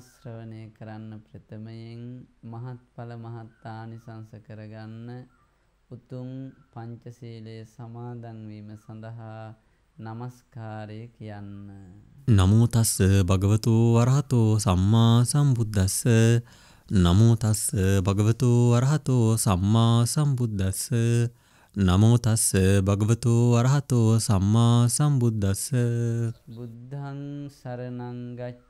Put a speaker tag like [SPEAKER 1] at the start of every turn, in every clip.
[SPEAKER 1] ධර්මාශ්‍රවනය කරන්න ප්‍රථමයෙන් මහත්ඵල මහත්තානිසංස කරගන්න උතුම් පංචසීලය සමාදන්වීම සඳහා නමස්කාරය කියන්න.
[SPEAKER 2] නමුතස්ස භගවතු වරහතෝ සම්මා සම්බුද්දස්ස නමුතස්ස භගවතු වරහතෝ සම්මා සම්බුද්දස්ස නමෝතස්ස භගවතු වරහතෝ සම්මා සම්බුද්දස්ස
[SPEAKER 1] බුද්ධන් සරණංගච්ච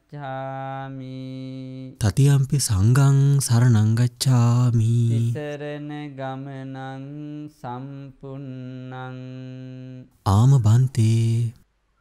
[SPEAKER 1] ගච්ඡාමි
[SPEAKER 2] තතියම්පි සංගං සරණං ගච්ඡාමි
[SPEAKER 1] තිසරණ ගමනං සම්පුන්නං
[SPEAKER 2] ආම බන්තේ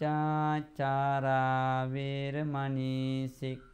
[SPEAKER 1] මිච්ඡාචාරා වේරමණී සික්ඛා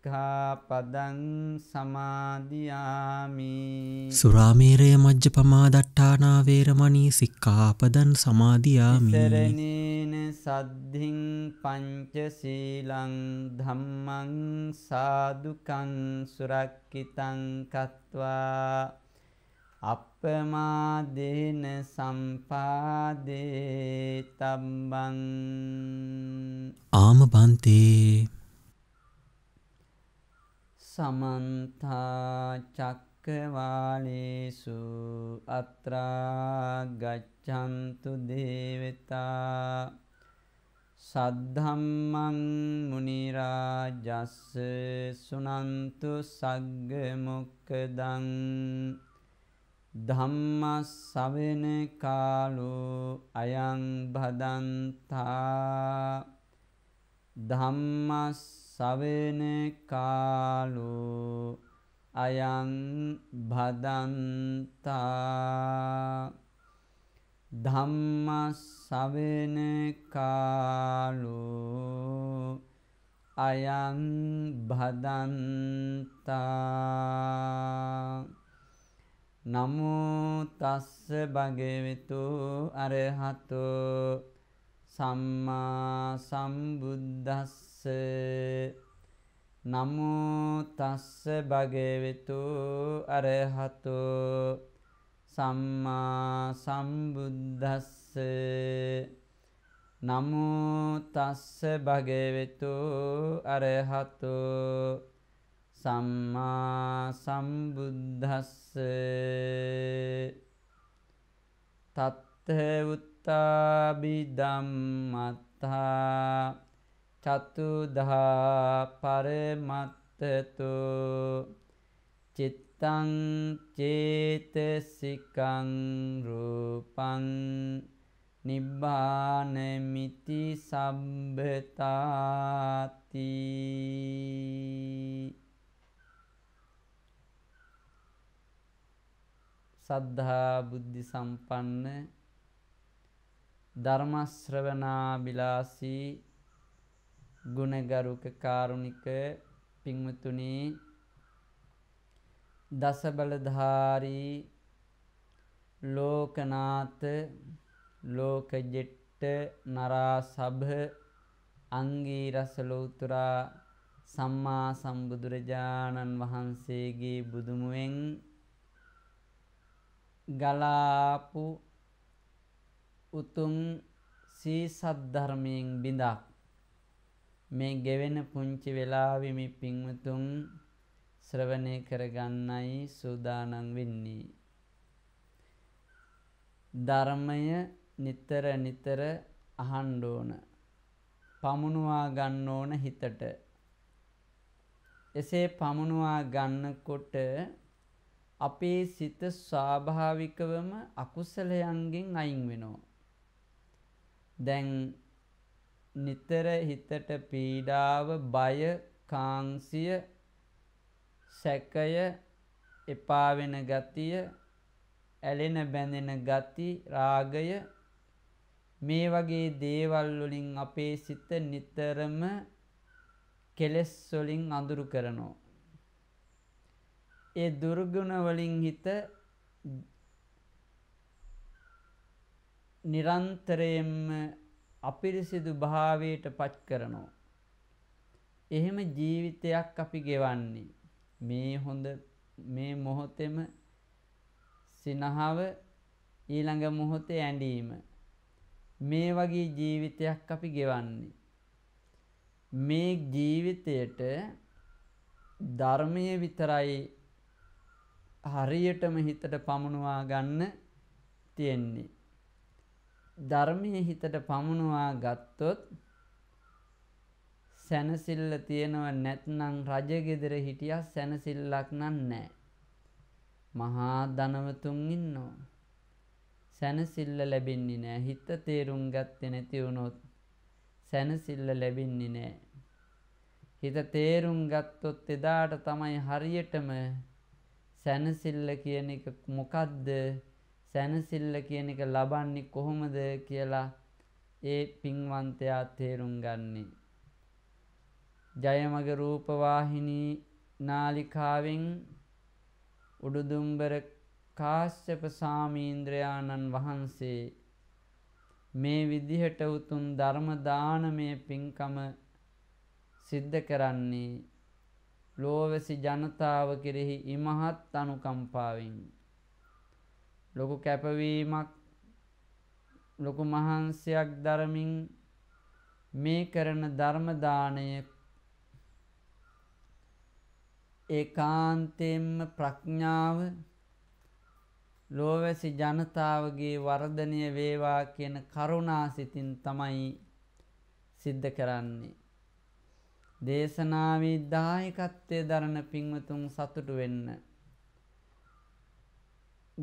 [SPEAKER 2] සික්ඛාපදං සමාදියාමි සුරාමේරය මජ්ජපමා දට්ඨානා වේරමණී සික්ඛාපදං සමාදියාමි
[SPEAKER 1] සරණේන සද්ධින් පංචශීලං ධම්මං සාදුකං සුරක්කිතං කତ୍වා අප්පමාදේන සම්පාදේ තම්බං
[SPEAKER 2] ආම බන්තේ
[SPEAKER 1] සමන්තා චක්කවාලේසු අත්‍රා ගච්ඡන්තු දේවතා සද්ධම්මං මුනි රාජස්ස සුනන්තු සග්ග මොක්කදං ධම්ම ශවෙන කාලෝ අයං භදන්තා ධම්මස් සවෙන කාලෝ අයං භදන්තා ධම්ම සවෙන කාලෝ අයං භදන්තා නමෝ තස්ස භගවතු අරහතෝ සම්මා සම්බුද්දස්ස නමෝ තස්ස භගවතු අරහතු සම්මා සම්බුද්දස්ස නමෝ තස්ස භගවතු අරහතු සම්මා සම්බුද්දස්ස තත්ථ උත්තාබි ධම්මත්තා චතුදා පරමත්තතු චිත්තං චේතසිකං රූපං නිබ්බානමිති සම්බතාති සද්ධා බුද්ධි සම්පන්න ධර්ම ශ්‍රවණා බිලාසී ගුණගරුක කාරුණික පිංවතුනේ දසබලධාරී ලෝකනාත ලෝකජෙට්ට නරා සභ අංගී රසලෝතුරා සම්මා සම්බුදුරජාණන් වහන්සේගේ බුදුමුවෙන් ගලාපු උතුම් සී සද්ධර්මයෙන් බිඳක් මේ ගෙවෙන පුංචි වෙලාවේ මේ පින්වතුන් ශ්‍රවණය කරගන්නයි සූදානම් වෙන්නේ. ධර්මය නිතර නිතර අහන්න ඕන. පමුණුවා ගන්න ඕන හිතට. එසේ පමුණුවා ගන්නකොට අපේ සිත ස්වාභාවිකවම අකුසලයන්ගෙන් අයින් වෙනවා. දැන් නිතර හිතට පීඩාව බය කාංසිය සැකය එපා වෙන ගතිය ඇලෙන බැඳෙන ගති රාගය මේ වගේ දේවල් වලින් අපේ සිත නිතරම කෙලෙස් වලින් අඳුරු කරනවා ඒ දුර්ගුණ වලින් හිත නිරන්තරයෙන්ම අපිරිසිදු භාවයට පත් කරනවා. එහෙම ජීවිතයක් අපි ගෙවන්නේ. මේ හොඳ මේ මොහොතෙම සිනහව ඊළඟ මොහොතේ ඇඬීම. මේ වගේ ජීවිතයක් අපි ගෙවන්නේ. මේ ජීවිතයට ධර්මය විතරයි හරියටම හිතට පමුණවා ගන්න තියෙන්නේ. ධර්මයේ හිතට පමුණවා ගත්තොත් සැනසෙල්ල තියෙනව නැත්නම් රජ ගෙදර හිටියා සැනසෙල්ලක් නෑ. මහා ධනවතුන් ඉන්නෝ. සැනසෙල්ල ලැබෙන්නේ නෑ. හිත තේරුම් ගත්තේ නැති වුණොත් සැනසෙල්ල ලැබෙන්නේ නෑ. හිත තේරුම් ගත්තොත් එදාට තමයි හරියටම සැනසෙල්ල කියන එක මොකද්ද සැනසිල්ල කියන එක ලබන්නේ කොහොමද කියලා ඒ පින්වන්තයා තේරුම් ගන්නේ. ජයමග රූපවාහිනී නාලිකාවෙන් උඩුදුම්බර කාශ්‍යප සාමීන්ද්‍රයාණන් වහන්සේ මේ විදිහට උතුම් ධර්ම දානමය පින්කම සිද්ධ කරන්නේ ලෝවැසි ජනතාව කෙරෙහි ඉමහත් අනුකම්පාවෙන් ලොකු කැපවීමක් ලොකු මහන්සියක් දරමින් මේ කරන ධර්මදානය ඒකාන්තයෙන්ම ප්‍රඥාව ලෝවැසි ජනතාවගේ වර්ධනය වේවා කියන කරුණා සිතින් තමයි සිද්ධ කරන්නේ. දේශනාවේ දායකත්වය දරන පින්වතුන් සතුටු වෙන්න.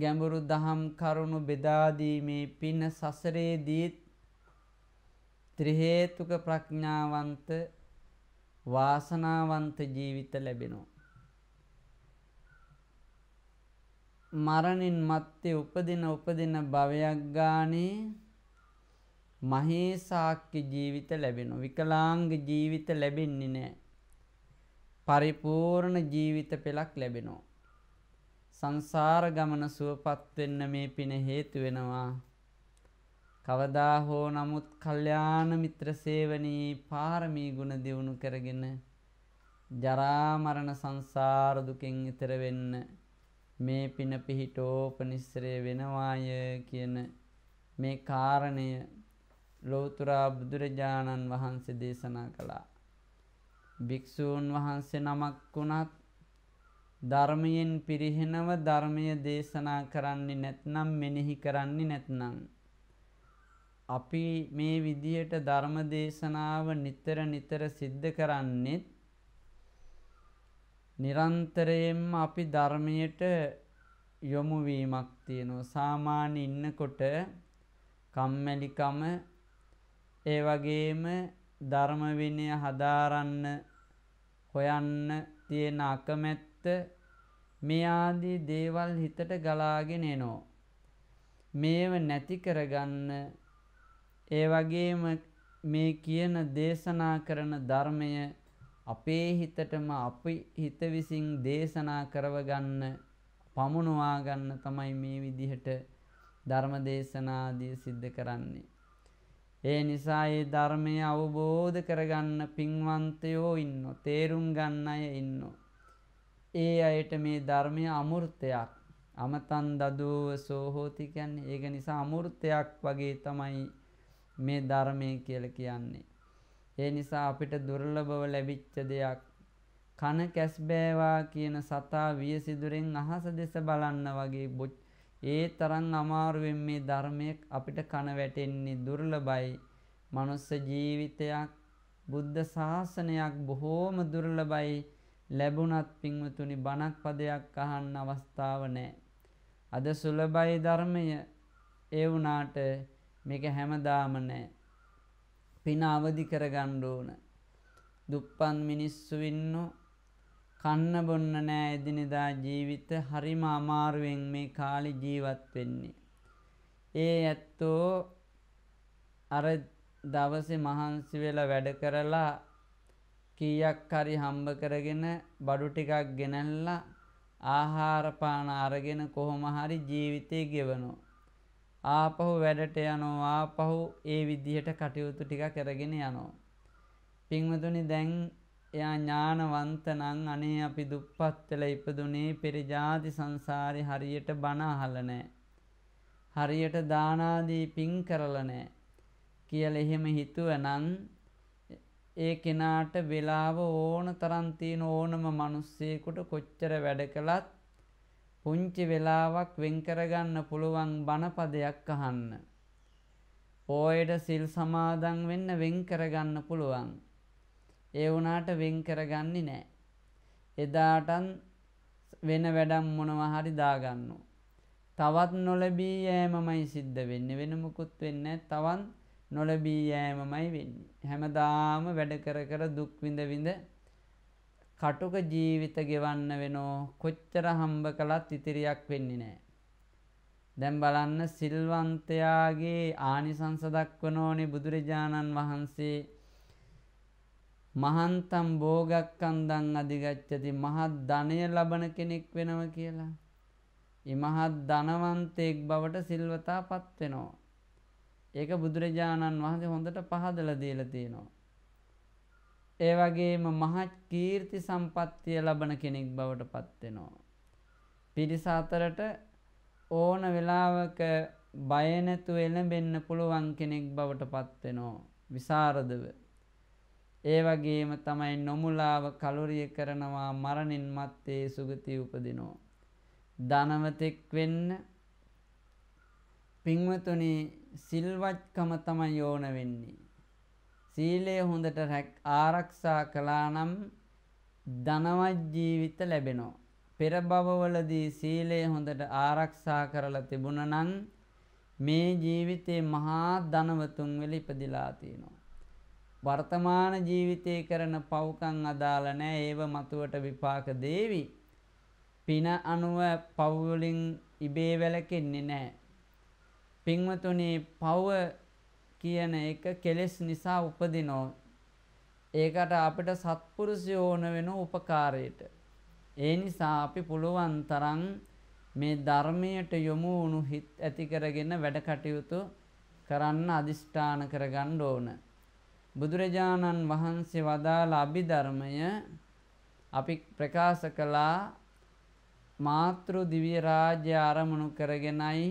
[SPEAKER 1] ගැඹුරු දහම් කරුණු බෙදාදීමේ පින සසරේදී ත්‍රිහේතුක ප්‍රඥාවන්ත වාසනාවන්ත ජීවිත ලැබෙනවා. මරණින් මත්තේ උපදින උපදින භවයක් ගානේ මහේසාක්‍ය ජීවිත ලැබෙනවා. විකලාංග ජීවිත ලැබෙන්නේ නැහැ. පරිපූර්ණ ජීවිත පෙළක් ලැබෙනවා. සංසාර ගමන සුවපත් වෙන්න මේ පින හේතු වෙනවා. කවදා හෝ නමුත් කල්යාණ මිත්‍ර සේවනී පාරමී ගුණ දියුණු කරගෙන ජරා මරණ සංසාර දුකෙන් ඈතර වෙන්න මේ පින පිහිටෝපනිස්සරය වෙනවාය කියන මේ කාරණය ලෝතර බුදුරජාණන් වහන්සේ දේශනා කළා. භික්ෂූන් වහන්සේ නමක් වුණත් ධර්මයෙන් පිරිහෙනව ධර්මය දේශනා කරන්නේ නැත්නම් මෙනෙහි කරන්නේ නැත්නම් අපි මේ විදියට ධර්ම දේශනාව නිතර නිතර සිද්ධ කරන්නේ නිරන්තරයෙන්ම අපි ධර්මයට යොමු වීමක් තියෙනවා සාමාන්‍ය ඉන්නකොට කම්මැලිකම ඒ වගේම ධර්ම විනය හදාරන්න හොයන්න තියෙන අකමැත්ත මේ ආදී දේවල් හිතට ගලාගෙන එනෝ. මේව නැති කරගන්න ඒ වගේම මේ කියන දේශනා කරන ධර්මය අපේ හිතටම අපි හිත විසින් දේශනා කරවගන්න පමුණවා ගන්න තමයි මේ විදිහට ධර්ම දේශනාදී සිද්ධ කරන්නේ. ඒ නිසා ඒ ධර්මය අවබෝධ කරගන්න පින්වන්තයෝ ඉන්නෝ, තේරුම් ගන්න අය ඉන්නෝ. ඒ අයට මේ ධර්මය අමෘතයක් අමතන් දදෝව සෝහෝති කියන්නේ ඒක නිසා අමෘතයක් වගේ තමයි මේ ධර්මය කියලා කියන්නේ. ඒ නිසා අපිට දුර්ලභව ලැබිච්ච දෙයක් කන කැස්බෑවා කියන සතා වියසිදුරෙන් අහස දෙස බලන්න වගේ බොච්ච ඒ තරම් අමාරුවෙන් මේ ධර්මයක් අපිට කන වැටෙන්නේ දුර්ලභයි. මනුස්ස ජීවිතයක් බුද්ධ ශාසනයක් බොහෝම දුර්ලභයි. ලැබුණත් පින්වතුනි බණක් පදයක් අහන්න අවස්ථාව නැහැ. අද සුලබයි ධර්මය ඒ වුණාට මේක හැමදාම නැහැ. පින අවදි කරගන්න ඕන. දුප්පන් මිනිස්සු ඉන්නෝ කන්න බොන්න නෑ එදිනෙදා ජීවිත හරිම අමාරුවෙන් මේ කාලි ජීවත් වෙන්නේ. ඒ ඇත්තෝ අර දවසේ මහන්සි වෙලා වැඩ කරලා කීයක් හරි හම්බ කරගෙන බඩු ටිකක් ගෙනල්ලා ආහාර පාන අරගෙන කොහොම හරි ජීවිතේ ගෙවනවා. ආපහු වැඩට යනවා ආපහු ඒ විදිහට කටයුතු ටික කරගෙන යනවා. පින්වතුනි දැන් එයා ඥානවන්ත නම් අනේ අපි දුප්පත් වෙලා ඉපදුනේ පෙර ජාති සංසාරේ හරියට බණ අහලා නැහැ. හරියට දාන ආදී පින් කරලා නැහැ. කියලා එහෙම හිතුවනම් ඒ කෙනාට වෙලාව ඕන තරම් තියෙන ඕනම මිනිස්සෙකුට කොච්චර වැඩ කළත් පුංචි වෙලාවක් වෙන් කරගන්න පුළුවන් බණපදයක් අහන්න. පොයේද සිල් සමාදන් වෙන්න වෙන් කරගන්න පුළුවන්. ඒ වුණාට වෙන් කරගන්නේ නැහැ. එදාටන් වෙන වැඩක් මොනවා හරි දාගන්නවා. තවත් නොලැබී යෑමමයි සිද්ධ වෙන්නේ වෙන මුකුත් වෙන්නේ තවත් නොලබී යෑමමයි වෙන්නේ. හැමදාම වැඩ කර කර දුක් විඳ විඳ කටුක ජීවිත ගෙවන්න වෙනෝ කොච්චර හම්බ කළත් ඉතිරියක් වෙන්නේ නැහැ. දැන් බලන්න සිල්වන්තයාගේ ආනිසංස දක්වනෝනේ බුදුරජාණන් වහන්සේ මහන්තම් භෝගක්කන්දන් අධිගච්ඡති මහත් ධනය ලබන කෙනෙක් වෙනවා කියලා. ඒ මහත් ධනවන්තයෙක් බවට සිල්වතාපත් වෙනවා. ඒක බුදුරජාණන් වහන්සේ හොඳට පහදලා දීලා තියෙනවා. ඒ වගේම මහත් කීර්ති සම්පත්තිය ලබන කෙනෙක් බවට පත් වෙනවා. පිරිස අතරට ඕන වෙලාවක බය නැතුව එළඹෙන්න පුළුවන් කෙනෙක් බවට පත් වෙනවා. විසරදව. ඒ වගේම තමයි නොමුලාව කලුරිය කරනවා මරණින් මත්තේ සුගති උපදිනෝ. ධනවතෙක් වෙන්න පින්වතුනි සිල්වත්කම තමයි ඕන වෙන්නේ. සීලය හොඳට ආරක්ෂා කළා නම් ධනවත් ජීවිත ලැබෙනවා. පෙර භවවලදී සීලය හොඳට ආරක්ෂා කරලා තිබුණා නම් මේ ජීවිතේ මහා ධනවතුන් වෙලා ඉපදිලා තියෙනවා. වර්තමාන ජීවිතේ කරන පව්කම් අදාළ නැහැ. ඒව මතුවට විපාක දෙවි. පින අනුව පව් වලින් ඉබේ වැළකෙන්නේ නැහැ. පින්වතුනි පව කියන එක කෙලෙස් නිසා උපදිනෝ ඒකට අපිට සත්පුරුෂය ඕන වෙන උපකාරයට ඒ නිසා අපි පුළුවන් තරම් මේ ධර්මයට යොමු වුණු හිත් ඇති කරගෙන වැඩ කටයුතු කරන්න අදිෂ්ඨාන කරගන්න ඕන බුදුරජාණන් වහන්සේ වදාළ අභිධර්මය අපි ප්‍රකාශ කළා මාතෘ දිව්‍ය රාජ්‍ය ආරමුණු කරගෙනයි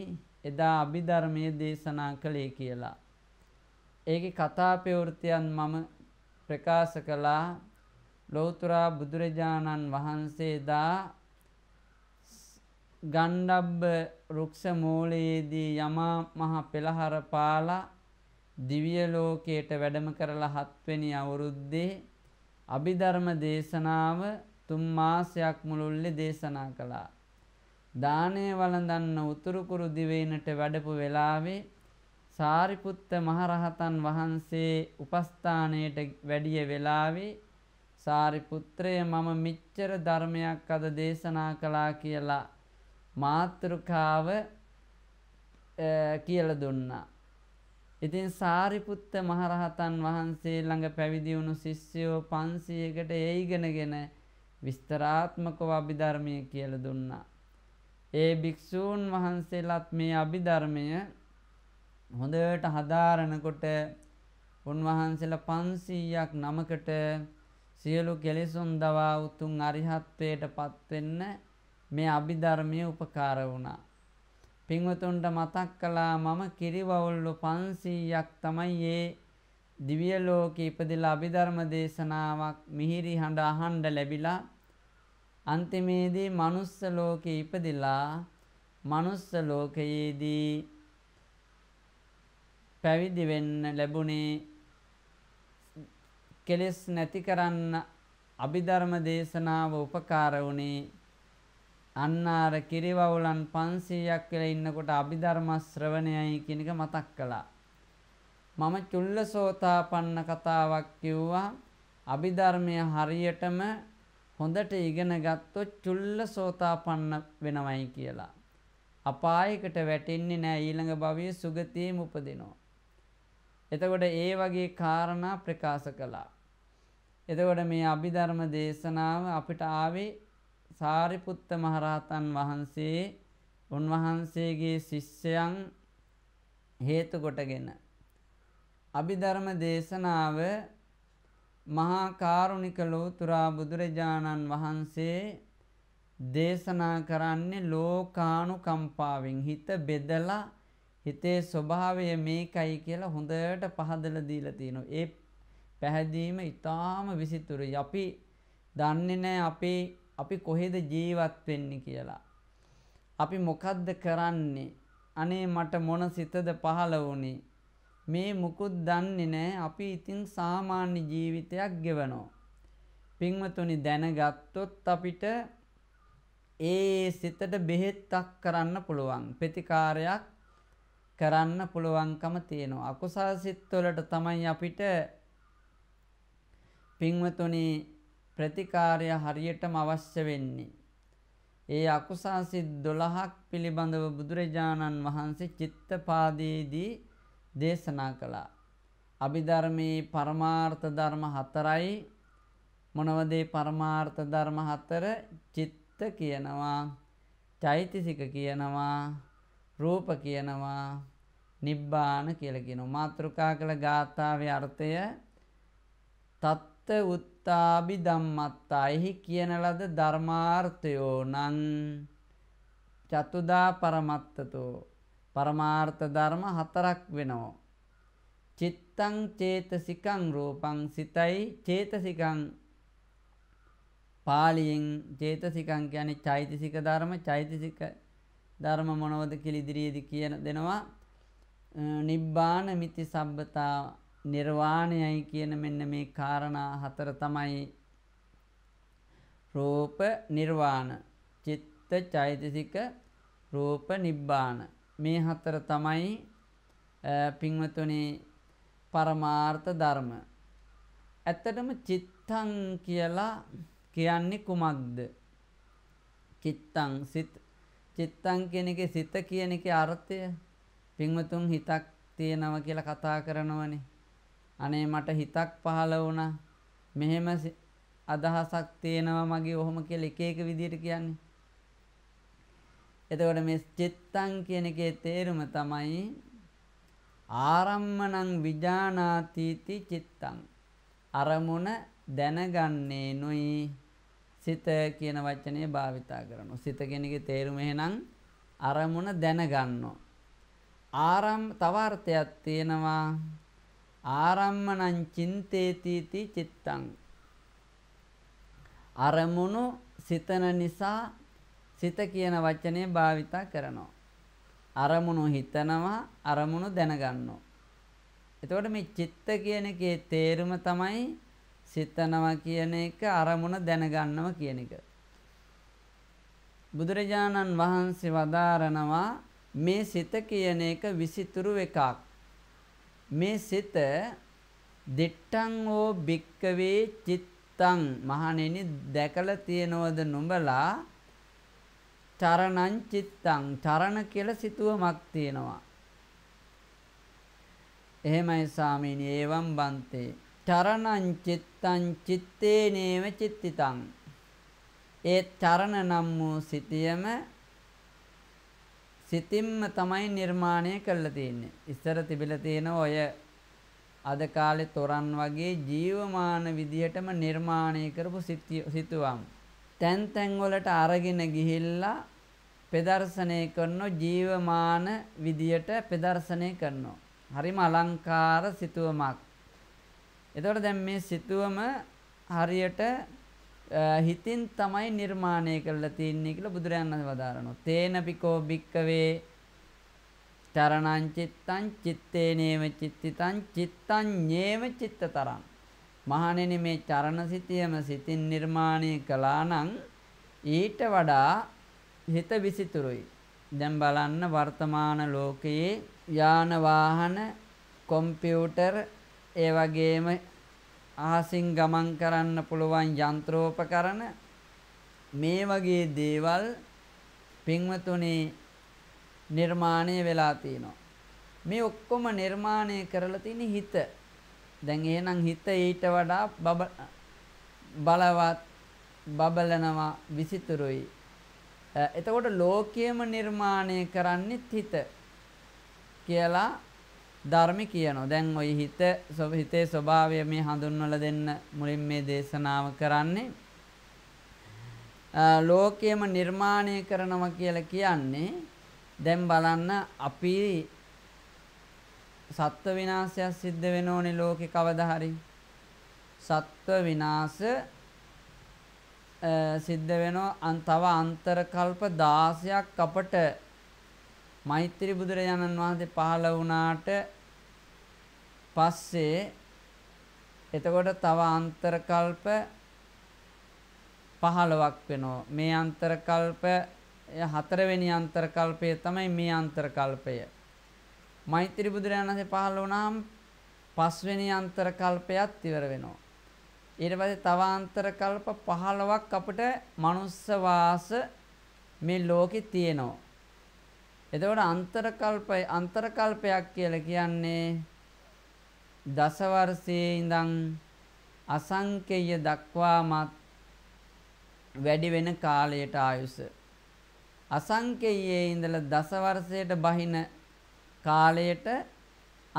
[SPEAKER 1] එදා අභිධර්මයේ දේශනා කළේ කියලා. ඒකේ කතා ප්‍රවෘත්තියන් මම ප්‍රකාශ කළා ලෞතර බුදුරජාණන් වහන්සේ දා ගණ්ඩබ්බ රුක්ෂ මූලයේදී යමා මහ පෙළහර පාලා දිව්‍ය ලෝකයට වැඩම කරලා හත්වෙනි අවුරුද්දේ අභිධර්ම දේශනාව තුන් මාසයක් මුළුල්ලේ දේශනා කළා. දානය වළඳන්න උතුරුකුරු දිවයිනට වැඩපු වෙලාවේ සාරිපුත්ත මහරහතන් වහන්සේ උපස්ථානයට වැඩිය වෙලාවේ සාරිපුත්‍රය මම මිච්ඡර ධර්මයක් අද දේශනා කළා කියලා මාත්‍රකාව කියලා දුන්නා. ඉතින් සාරිපුත්ත මහරහතන් වහන්සේ ළඟ පැවිදි වුණු ශිෂ්‍යයෝ 500කට ඒ ඉගෙනගෙන විස්තරාත්මකව අභිධර්මයේ කියලා දුන්නා. ඒ භික්ෂූන් වහන්සේලාත් මේ අභිධර්මය හොඳට හදාරනකොට උන්වහන්සේලා 500ක් නමකට සියලු කෙලෙසුන් දවා උතුම් අරිහත්ත්වයටපත් වෙන්න මේ අභිධර්මයේ උපකාර වුණා. පින්වතුන්ට මතක් කළා මම කිරිවවුල්ලු 500ක් තමයි මේ දිව්‍ය ලෝකේ ඉපදලා අභිධර්ම දේශනාවක් මිහිරි හඬ අහන්න ලැබිලා අන්තිමේදී මනුස්ස ලෝකේ ඉපදිලා මනුස්ස ලෝකයේදී පැවිදි වෙන්න ලැබුණේ කෙලෙස් නැති කරන්න අභිධර්ම දේශනාව උපකාර වුණේ අන්නාර කිරිවවුලන් 500ක් වෙලා ඉන්නකොට අභිධර්ම ශ්‍රවණයයි කියන එක මතක් කළා. මම චුල්ලසෝතාපන්න කතාවක් කිව්වා අභිධර්මය හරියටම හොඳට ඉගෙන ගත්තොත් චුල්ල සෝතාපන්න වෙනවයි කියලා. අපායකට වැටෙන්නේ නෑ ඊළඟ භවයේ සුගතියේම උපදිනවා. එතකොට ඒ වගේ කාරණා ප්‍රකාශ කළා. එතකොට මේ අභිධර්ම දේශනාව අපිට ආවේ සාරිපුත්ත මහරහතන් වහන්සේ උන්වහන්සේගේ ශිෂ්‍යයන් හේතු කොටගෙන අභිධර්ම දේශනාව මහා කාරුණික ලෝතුරා බුදුරජාණන් වහන්සේ දේශනා කරන්නේ ලෝකානුකම්පාවෙන් හිත බෙදලා හිතේ ස්වභාවය මේකයි කියලා හොඳට පහදලා දීලා තිනවා. ඒ පැහැදීම ඊටාම විසිතුරුයි. අපි දන්නේ නැහැ අපි අපි කොහෙද ජීවත් වෙන්නේ කියලා. අපි මොකද්ද කරන්නේ? අනේ මට මොන සිතද පහළ වුණේ? මේ මුකුත් දන්නේ නැහැ අපි ඉතින් සාමාන්‍ය ජීවිතයක් ගෙවනවා. පින්වතුනි දැනගත්තොත් අපිට ඒ සිතට බෙහෙත්තක් කරන්න පුළුවන්. ප්‍රතිකාරයක් කරන්න පුළුවන්කම තියෙනවා. අකුසල් සිත්වලට තමයි අපිට පින්වතුනි ප්‍රතිකාරය හරියටම අවශ්‍ය වෙන්නේ. ඒ අකුසල් සිත් 12ක් පිළිබඳව බුදුරජාණන් වහන්සේ චිත්තපාදයේදී දේශනා කළා. අභිධර්මයේ පරමාර්ථ ධර්ම හතරයි මොනවද පරමාර්ථ ධර්ම හතර? චිත්ත කියනවා, චෛතසික කියනවා, රූප කියනවා, නිබ්බාන කියලා කියනවා. මාත්‍රිකා කළ ගාථාවේ අර්ථය තත්ත උත්තාබි ධම්මත්තාෙහි කියන ලද ධර්මාර්ථයෝ නම් චතුදා පරමත්තතෝ පරමාර්ථ ධර්ම හතරක් වෙනවා. චිත්තං චේතසිකං රූපං සිතයි චේතසිකං පාලියෙන් චේතසිකං කියන්නේ චෛතසික ධර්ම චෛතසික ධර්ම මොනවද කියලා ඉදිරියේදී කියන දෙනවා නිබ්බාන මිති සබ්බතා නිර්වාණයයි කියන මෙන්න මේ காரணා හතර තමයි රූප නිර්වාණ චිත්ත චෛතසික රූප නිබ්බාන මේ හතර තමයි පින්වතුනි පරමාර්ථ ධර්ම. ඇත්තටම චිත්තං කියලා කියන්නේ කුමක්ද? චිත්තං සිත චිත්තං කියන එකේ සිත කියන එකේ අර්ථය පින්වතුන් හිතක් තියෙනවා කියලා කතා කරනවනේ. අනේ මට හිතක් පහළ වුණා. මෙහෙම අදහසක් තියෙනවා මගේ ඔහොම කියලා එක එක විදියට කියන්නේ. එතකොට මේ චිත්තං කියන එකේ තේරුම තමයි ආරම්මණං විජානාතිති චිත්තං අරමුණ දැනගන්නේ නොයි සිත කියන වචනේ භාවිතා කරනවා. සිත කියන එකේ තේරුම එහෙනම් අරමුණ දැනගන්නවා. ආරම් තව අර්ථයක් තියෙනවා ආරම්මණං චින්තේතිති චිත්තං අරමුණු සිතන නිසා සිත කියන වචනය භාවිතා කරනවා. අරමුණු හිතනවා අරමුණු දැනගන්නවා. එතකොට මේ චිත්ත කියන එකේ තේරුම තමයි සිතනවා කියන එක අරමුණ දැනගන්නවා කියන එක. බුදුරජාණන් වහන්සේ වදාරනවා මේ සිත කියන එක විසිතුරු එකක්. මේ සිත දිට්ඨං ඕ භික්කවේ චිත්තං මහණෙනි දැකලා තියනවද නුඹලා චරණං චිත්තං චරණ කියලා සිතුවමක් තියෙනවා. එහෙමයි සාමීනි එවම් බන්තේ චරණං චිත්තං චitte නේව චිත්තිතං ඒ චරණ නම් වූ සිටියම සිතින්ම තමයි නිර්මාණය කරලා තියෙන්නේ. ඉස්සර තිබිලා තියෙන ඔය අද කාලේ තොරන් වගේ ජීවමාන විදියටම නිර්මාණය කරපු සිතුවම්. තැන් තැන් වලට අරගෙන ගිහිල්ලා ප්‍රදර්ශනය කරන ජීවමාන විදියට ප්‍රදර්ශනය කරනවා. හරිම අලංකාර සිතුවමක්. එතකොට දැන් මේ සිතුවම හරියට හිතින් තමයි නිර්මාණය කරලා තින්නේ කියලා බුදුරයන් වහන්සේ වදාරනවා. තේන පිකෝ භික්කවේ චරණං චිත්තං චිත්තේනේව චිත්තිතං චිත්තං ඤේව චිත්තතරං මහණෙනි මේ චරණසිතියම සිතින් නිර්මාණය කළා නම් ඊට වඩා හිත විසිතුරුයි. දැන් බලන්න වර්තමාන ලෝකයේ යාන වාහන, කම්පියුටර් ඒ වගේම අහසින් ගමන් කරන්න පුළුවන් යන්ත්‍රෝපකරණ මේ වගේ දේවල් පින්වතුනි නිර්මාණය වෙලා තිනවා. මේ ඔක්කොම නිර්මාණය කරලා තියෙන හිත. දැන් එහෙනම් හිත ඊට වඩා බලවත් බබලනවා විසිතුරුයි. එතකොට ලෝකයේම නිර්මාණය කරන්නෙත් හිත කියලා ධර්ම කියනවා. දැන් ওই හිත හිතේ ස්වභාවය මේ හඳුන්වලා දෙන්න මුලින් මේ දේශනාව කරන්නේ. ලෝකයේම නිර්මාණය කරනවා කියලා කියන්නේ දැන් බලන්න අපි සත්ව විනාශයක් සිද්ධ වෙන ඕනේ ලෝකේ කවදා හරි. සත්ව විනාශ සිද්ධ වෙනවා තව අන්තර කල්ප 16ක් අපට මෛත්‍රී බුදුරජාණන් වහන්සේ පහළ වුණාට පස්සේ එතකොට තව අන්තර කල්ප 15ක් වෙනවා. මේ අන්තර කල්ප හතරවෙනි අන්තර කල්පය තමයි මේ අන්තර කල්පය. මෛත්‍රී බුදුරජාණන් වහන්සේ පහළ වුණාම පස්වෙනි අන්තර කල්පයත් ඉවර වෙනවා. ඊට පස්සේ තව අන්තර කල්ප 15ක් අපිට මනුස්ස වාස මේ ලෝකේ තියෙනවා. එතකොට අන්තර කල්පය අන්තර කල්පයක් කියලා කියන්නේ දස වර්ෂයේ ඉඳන් අසංකේය දක්වාමත් වැඩි වෙන කාලයට ආයුෂ අසංකේයයේ ඉඳලා දස වර්ෂයට බහින කාලයට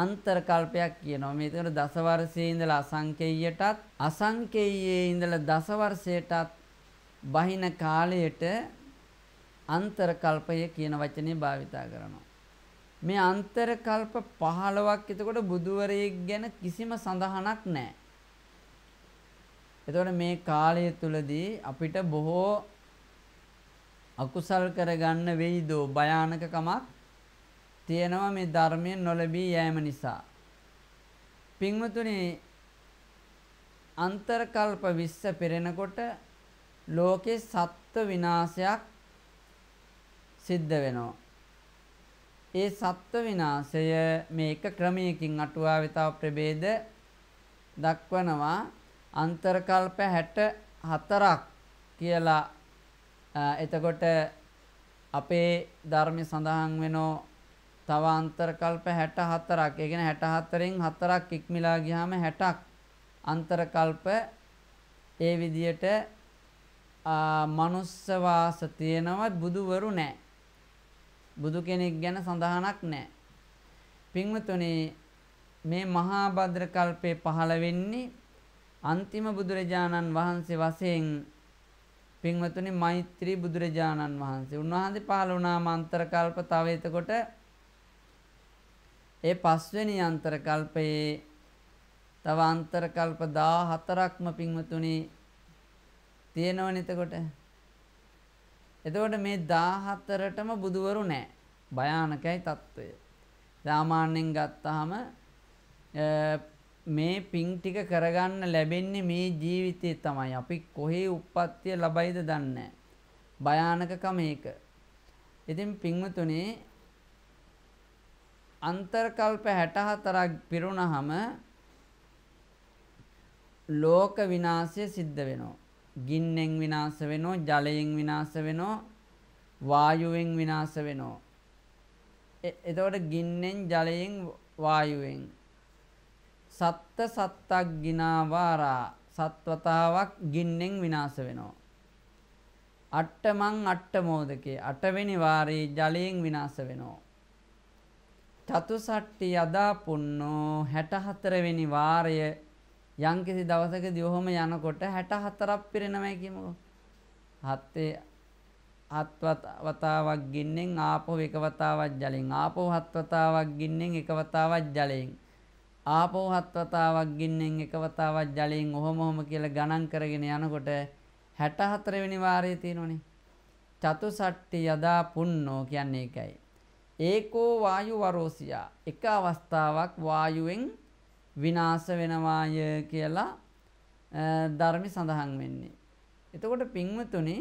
[SPEAKER 1] අන්තර කල්පයක් කියනවා. මේ එතකොට දසවර්ෂයේ ඉඳලා අසංකේයයටත් අසංකේයයේ ඉඳලා දසවර්ෂයටත් බහින කාලයට අන්තර කල්පය කියන වචනේ භාවිතා කරනවා. මේ අන්තර කල්ප 15ක් එතකොට බුදුවරයෙක් ගැන කිසිම සඳහනක් නැහැ. එතකොට මේ කාලය තුලදී අපිට බොහෝ අකුසල් කරගන්න වෙයිදෝ භයානකකමක් තියෙනවා මේ ධර්මය නොලැබී යෑම නිසා. පින්වතුනි අන්තර්කල්ප 20 පෙරෙනකොට ලෝකේ සත්ත්ව විනාශයක් සිද්ධ වෙනවා. ඒ සත්ත්ව විනාශය මේක ක්‍රමයකින් අටුවාවේ තව ප්‍රභේද දක්වනවා අන්තර්කල්ප 64ක් කියලා එතකොට අපේ ධර්මය සඳහන් වෙනෝ තව අන්තරකල්ප 64ක්. ඒ කියන්නේ 64න් 4ක් ඉක්මලා ගියාම 60ක් අන්තරකල්ප ඒ විදියට මනුස්ස වාස තියෙනවා බුදුවරු නැහැ. බුදු කෙනෙක් ගැන සඳහනක් නැහැ. පින්වතුනි මේ මහා භද්‍ර කල්පේ පහළ වෙන්නේ අන්තිම බුදුරජාණන් වහන්සේ වශයෙන් පින්වතුනි මෛත්‍රී බුදුරජාණන් වහන්සේ. උන්වහන්සේ පහළ වුණාම අන්තරකල්ප තව එතකොට ඒ පස්වෙනි අන්තර කල්පයේ තව අන්තර කල්ප 14ක්ම පින්වතුනි තියෙනවනේ එතකොට. එතකොට මේ 14ටම බුදවරු නැහැ. භයානකයි తত্ত্বය. සාමාන්‍යයෙන් ගත්තාම මේ පිං ටික කරගන්න ලැබෙන්නේ මේ ජීවිතේ තමයි. අපි කොහේ උප්පත්තිය ලබයිද දන්නේ භයානකකම ඒක. ඉතින් පින්වතුනි අන්තර්කල්ප 64ක් පිරුණහම ලෝක විනාශය සිද්ධ වෙනවා. ගින්නෙන් විනාශ වෙනවා, ජලයෙන් විනාශ වෙනවා, වායුවෙන් විනාශ වෙනවා. එතකොට ගින්නෙන් ජලයෙන් වායුවෙන් සත්ත සත්තක් ගිනාවාරා සත්වතාවක් ගින්නෙන් විනාශ වෙනවා. අට්ටමං අට්ටමෝදකේ අටවෙනි වාරේ ජලයෙන් විනාශ වෙනවා. චතුසට්ටි යදා පුන්නෝ 64 වෙනි වාරය යම්කිසි දවසකදී ඔහොම යනකොට 64ක් පිරෙනවයි කියමුකෝ. හත්තේ හත් වතාවක් ගින්නෙන් ආපහු එක වතාවක් ජලයෙන් ආපහු හත් වතාවක් ගින්නෙන් එක වතාවක් ජලයෙන් ආපහු හත් වතාවක් ගින්නෙන් එක වතාවක් ජලයෙන් ඔහොම ඔහොම කියලා ගණන් කරගෙන යනකොට 64 වෙනි වාරයේ තියෙනවනේ. චතුසට්ටි යදා පුන්නෝ කියන්නේ ඒකයි. ඒකෝ වායු වරෝසියා එක අවස්ථාවක් වායුවෙන් විනාශ වෙනවාය කියලා ධර්මි සඳහන් වෙන්නේ. එතකොට පින්වතුනි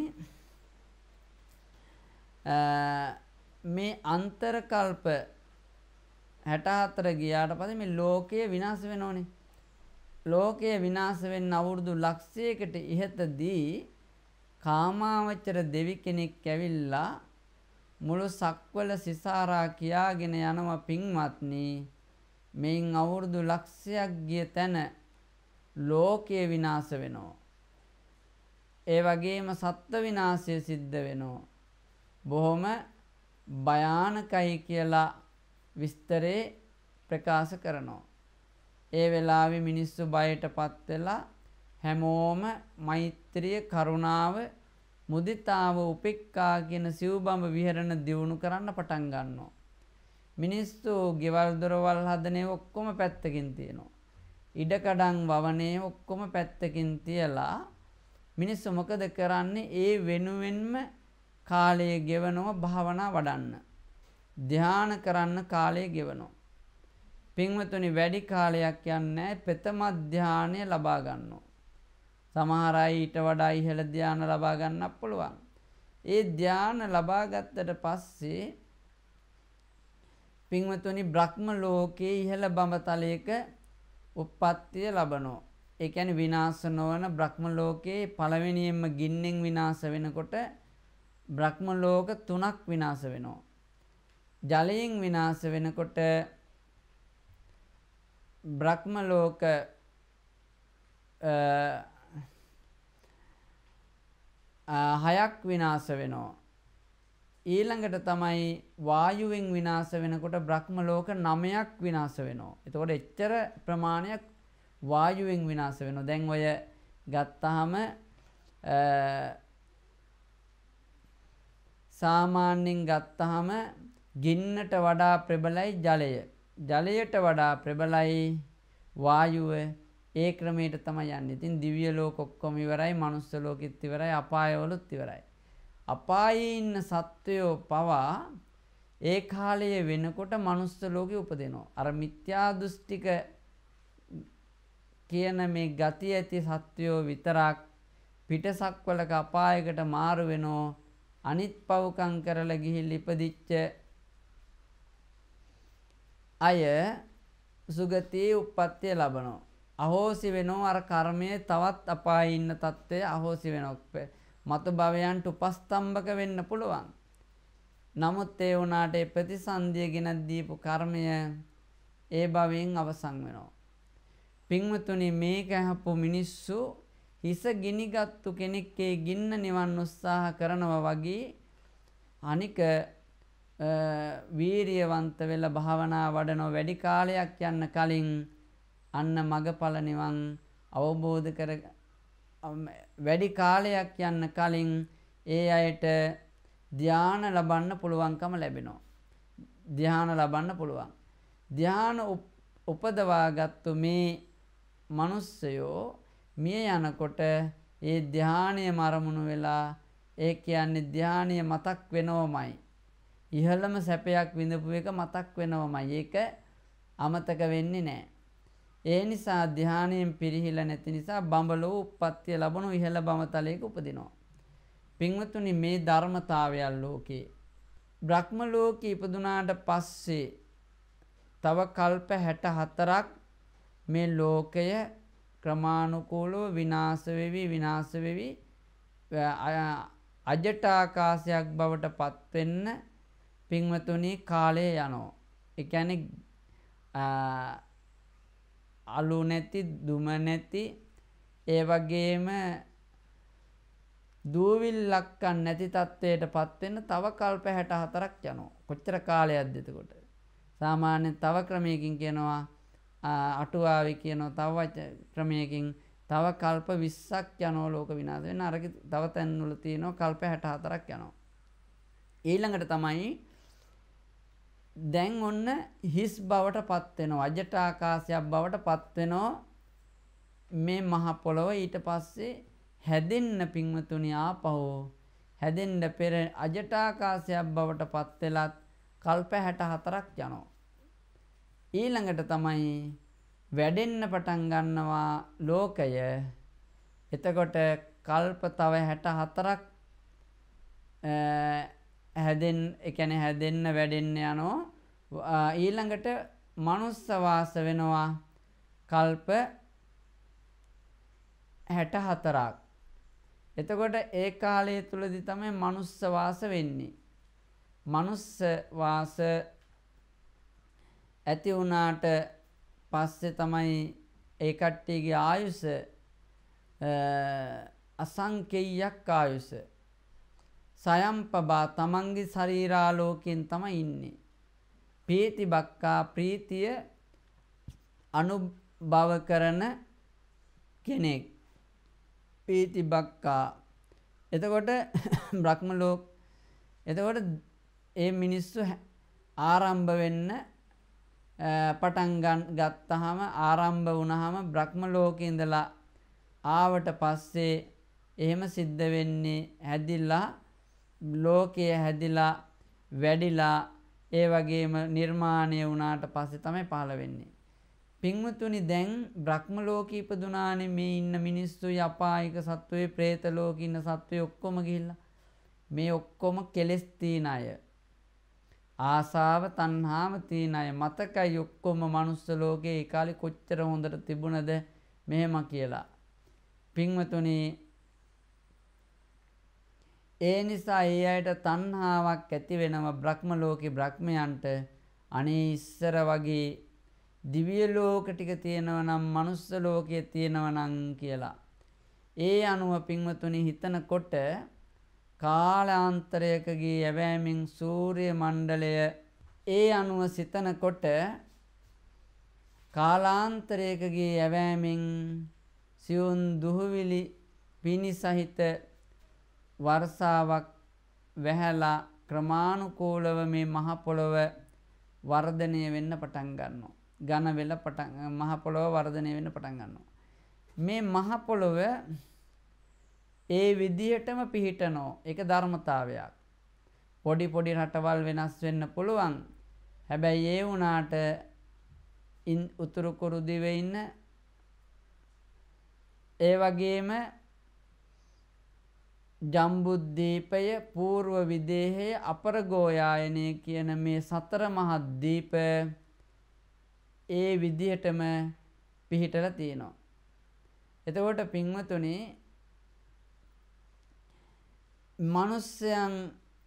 [SPEAKER 1] මේ අන්තරකල්ප 64 ගියාට පස්සේ මේ ලෝකය විනාශ වෙනෝනේ. ලෝකය විනාශ වෙන්න අවුරුදු ලක්ෂයකට ඉහතදී කාමාවචර දෙවි කෙනෙක් ඇවිල්ලා මුළු සක්වල සිසාරා කියාගෙන යනව පින්වත්නි මෙයින් අවුරුදු ලක්ෂයක් ගිය තැන ලෝකය විනාශ වෙනවා. ඒ වගේම සත්ත්ව විනාශය සිද්ධ වෙනවා. බොහොම භයානකයි කියලා විස්තරේ ප්‍රකාශ කරනවා. ඒ වෙලාවේ මිනිස්සු බයටපත් වෙලා හැමෝම මෛත්‍රිය කරුණාව මුදිතාව උපෙක්කා කියන සිව්බඹ විහරණ දියුණු කරන්න පටන් ගන්නවා. මිනිස්සු ගෙවල් දොරවල් හදනේ ඔක්කොම පැත්තකින් තියෙනවා. ඉඩකඩම් වවනේ ඔක්කොම පැත්තකින් තියලා මිනිස්සු මොකද කරන්නේ ඒ වෙනුවෙන්ම කාලය ගෙවනව භාවනා වඩන්න. ධ්‍යාන කරන්න කාලය ගෙවනවා. පින්වතුනි වැඩි කාලයක් යන්නේ ප්‍රථම ධානය ලබා ගන්නවා. සමහර අය ඊට වඩා ඉහළ ධාන ලබා ගන්නත් පුළුවන්. ඒ ධාන ලබා ගත්තට පස්සේ පින්වතුනි බ්‍රහ්ම ලෝකයේ ඉහළ බඹතලයක උප්පත්තිය ලබනවා. ඒ කියන්නේ විනාශ නොවන බ්‍රහ්ම ලෝකයේ පළවෙනියෙන්ම ගින්නෙන් විනාශ වෙනකොට බ්‍රහ්ම ලෝක තුනක් විනාශ වෙනවා. ජලයෙන් විනාශ වෙනකොට බ්‍රහ්ම ලෝක හයක් විනාශ වෙනවා. ඊළඟට තමයි වායුවෙන් විනාශ වෙනකොට බ්‍රහ්ම ලෝක 9ක් විනාශ වෙනවා. එතකොට එච්චර ප්‍රමාණයක් වායුවෙන් විනාශ වෙනවා. දැන් ඔය ගත්තාම සාමාන්‍යයෙන් ගත්තාම ගින්නට වඩා ප්‍රබලයි ජලය. ජලයට වඩා ප්‍රබලයි වායුව ඒ ක්‍රමයට තමයි යන්නේ. ඉතින් දිව්‍ය ලෝක ඔක්කොම ඉවරයි, මනුස්ස ලෝකෙත් ඉවරයි, අපායවලුත් ඉවරයි. අපායේ ඉන්න සත්වයෝ පවා ඒ කාලයේ වෙනකොට මනුස්ස ලෝකෙ උපදිනවා. අර මිත්‍යා දෘෂ්ටික කියන මේ ගති ඇති සත්වයෝ විතරක් පිටසක්වලක අපායකට මාරු වෙනෝ අනිත් පව්කම් කරලා ගිහිල් ඉපදිච්ච අය සුගතියේ උප්පත්තිය ලබනවා. අහෝසි වෙනවා අර කර්මය තවත් අපායේ ඉන්න తත්වය අහෝසි වෙනවා. මතු භවයන්ට උපස්තම්භක වෙන්න පුළුවන්. නමුත් ඒ වුණාට ඒ ප්‍රතිසන්දිය ගෙන දීපු කර්මය ඒ භවයෙන් අවසන් වෙනවා. පින්වතුනි මේක අහපු මිනිස්සු හිස ගිනිගත්තු කෙනෙක් ඒ ගින්න නිවන් උත්සාහ කරනවා වගේ අනික වීරියවන්ත වෙලා භාවනා වඩන වැඩි කාලයක් යන්න කලින් අන්න මගඵල නිවන් අවබෝධ කර වැඩි කාලයක් යන්න කලින් ඒ අයට ධ්‍යාන ලබන්න පුළුවන්කම ලැබෙනවා. ධ්‍යාන ලබන්න පුළුවන්. ධ්‍යාන උපදවාගත්තු මේ මනුස්සයෝ මිය යනකොට ඒ ධ්‍යානය මරමුණු වෙලා ඒ කියන්නේ ධ්‍යානය මතක් වෙනවමයි. ඉහළම සැපයක් විඳපු එක මතක් වෙනවමයි. ඒක අමතක වෙන්නේ නෑ. ඒ නිසා ධානයෙන් පිරිහිලා නැති නිසා බඹලෝ උප්පත්තිය ලැබුණු ඉහළ බඹතලයක උපදිනවා. පින්වත්තුනි මේ ධර්මතාවයල් ලෝකේ බ්‍රහ්ම ලෝකේ ඉපදුනාට පස්සේ තව කල්ප 64ක් මේ ලෝකය ක්‍රමානුකූලව විනාශ වෙවි විනාශ වෙවි අජට ආකාශයක් බවට පත් වෙන්න පින්වතුනි කාලය යනවා. ඒ කියන්නේ අලු නැති දුම නැති ඒ වගේම දූවිල්ලක්කන් නැති තත්ත්වයටපත් වෙන්න තව කල්ප 64ක් යනවා. කොච්චර කාලයක්ද එතකොට? සාමාන්‍ය තව ක්‍රමයකින් කියනවා අටුවාවි කියනවා තව ක්‍රමයකින් තව කල්ප 20ක් යනවා ලෝක විනාශ වෙන. අර තව තැන්වල තියෙනවා කල්ප 64ක් යනවා. ඊළඟට තමයි දැන් ඔන්න හිස් බවට පත් වෙනවා අජට ආකාශයක් බවට පත් වෙනවා මේ මහ පොළොව ඊට පස්සේ හැදෙන්න පින්වතුනි ආපහු හැදෙන්න පෙර අජට ආකාශයක් බවට පත් වෙලත් කල්ප 64ක් යනවා ඊළඟට තමයි වැඩෙන්න පටන් ගන්නවා ලෝකය එතකොට කල්ප තව 64ක් හැදෙන් එකන හැදෙන්න වැඩෙන්න යනෝ ඊළඟට මනුස්සවාස වෙනවා කල්ප හැට හතරක්. එතකොට ඒ කාලය තුළදි තමයි මනුස්සවාස වෙන්නේ. මනුස්සවාස ඇති වුණාට පස්සේ තමයි ඒ කට්ටියගේ ආයුෂ අසංකේයයක් ආයුෂ සයම්පබා තමන්ගේ ශරීරාලෝකයෙන් තමයි ඉන්නේ. පීති බක්කා ප්‍රීතිය අනුභව කරන කෙනෙක්. පීති බක්කා. එතකොට බ්‍රහ්ම ලෝක එතකොට ඒ මිනිස්සු ආරම්භ වෙන්න පටන් ගත්තාම ආරම්භ වුණාම බ්‍රහ්ම ලෝකේ ඉඳලා ආවට පස්සේ එහෙම සිද්ධ වෙන්නේ හැදිලා ලෝකය හැදිලා වැඩිලා ඒ වගේම නිර්මාණය වුණාට පස්සේ තමයි පහළ වෙන්නේ. පින්වතුනි දැන් බ්‍රහ්ම ලෝකේ ඉපදුනානේ මේ ඉන්න මිනිස්සුයි අපායික සත්වයේ പ്രേත ලෝකේ ඉන්න සත්වයේ ඔක්කොම ගිහිල්ලා මේ ඔක්කොම කෙලෙස් තියන අය. ආසාව තණ්හාව තියන අය මතකයි ඔක්කොම මනුස්ස ලෝකේ ඒ කාලේ කොච්චර හොඳට තිබුණද මෙහෙම කියලා. පින්වතුනි ඒ නිසා ඒ අයට තණ්හාවක් ඇති වෙනව බ්‍රහ්ම ලෝකේ බ්‍රහ්මයන්ට අනේ ඉස්සර වගේ දිව්‍ය ලෝක ටික තියෙනවා නම් මනුස්ස ලෝකයේ තියෙනවා නම් කියලා. ඒ අනුව පින්වතුනි හිතනකොට කාලාන්තරයකගේ යැවෑමෙන් සූර්ය මණ්ඩලය ඒ අනුව සිතනකොට කාලාන්තරයකගේ යැවෑමෙන් සියුන් දුහවිලි පිණි සහිත වර්ෂාවක් වැහැලා ක්‍රමානුකූලව මේ මහ පොළොව වර්ධනය වෙන්න පටන් ගන්නවා. ඝන වෙලා පටන් මහ පොළොව වර්ධනය වෙන්න පටන් ගන්නවා. මේ මහ පොළොව ඒ විදිහටම පිහිටනෝ. ඒක ධර්මතාවයක්. පොඩි පොඩි රටවල් වෙනස් වෙන්න පුළුවන්. හැබැයි ඒ වුණාට ඉන් උතුරු කුරු දිවේ ඉන්න ඒ වගේම ජම්බුද්දීපය පූර්ව විදේහයේ අපරගෝයායනය කියන මේ සතර මහත් දීප ඒ විදිහටම පිහිටලා තියෙනවා. එතකොට පින්වතුනි මනුස්සයන්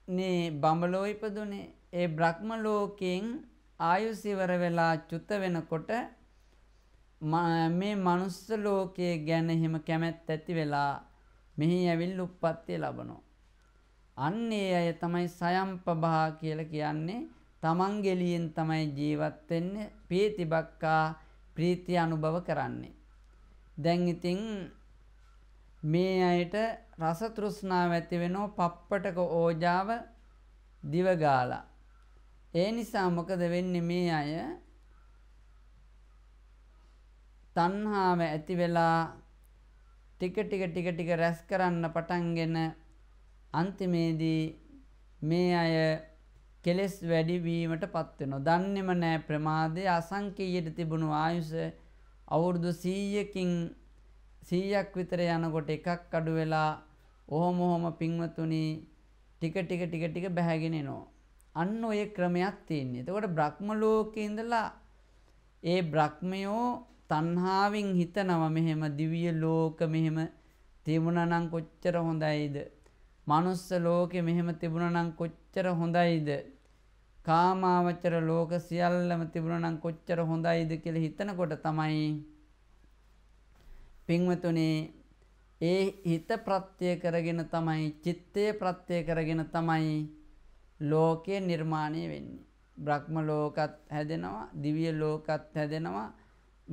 [SPEAKER 1] නේ බඹලෝ ඉපදුනේ ඒ බ්‍රහ්ම ලෝකයෙන් ආයුෂ ඉවර වෙලා චුත වෙනකොට මේ මනුස්ස ලෝකයේ ගැන හිම කැමැත්ත ඇති වෙලා මෙහි ඇවිල් උප්පත්තිය ලබනවා. අන්න ඒ අය තමයි සයම්පභා කියලා කියන්නේ තමන් ගෙලියෙන් තමයි ජීවත් වෙන්නේ ප්‍රීතිබක්කා ප්‍රීතිය අනුභව කරන්නේ. දැන් ඉතින් මේ අයට රස තෘෂ්ණාව ඇති වෙනෝ පප්පටක ඕජාව දිව ගාලා. ඒ නිසා මොකද වෙන්නේ මේ අය තණ්හාව ඇති වෙලා ටික ටික ටික ටික රැස් කරන්න පටන්ගෙන අන්තිමේදී මේ අය කෙලෙස් වැඩිවීමට පත් වෙනවා. දන්නේම නෑ ප්‍රමාදය අසංකීයට තිබුණු ආයුෂ අවුරුදු 100කින් 100ක් විතර යනකොට එකක් අඩු වෙලා ඔහොම ඔහොම පින්වතුනි ටික ටික ටික ටික බැහැගෙන එනවා. අන්න ඔය ක්‍රමයක් තියෙන්නේ. එතකොට බ්‍රහ්ම ලෝකේ ඉඳලා ඒ බ්‍රහ්මයෝ තණ්හාවෙන් හිතනවා මෙහෙම දිව්‍ය ලෝක මෙහෙම තිබුණා නම් කොච්චර හොඳයිද? මනුස්ස ලෝකෙ මෙහෙම තිබුණා නම් කොච්චර හොඳයිද? කාමාවචර ලෝක සියල්ලම තිබුණා නම් කොච්චර හොඳයිද කියලා හිතනකොට තමයි පින්වතුනි ඒ හිත ප්‍රත්‍ය කරගෙන තමයි චිත්තය ප්‍රත්‍ය කරගෙන තමයි ලෝකය නිර්මාණය වෙන්නේ. බ්‍රහ්ම ලෝකත් හැදෙනවා, දිව්‍ය ලෝකත් හැදෙනවා,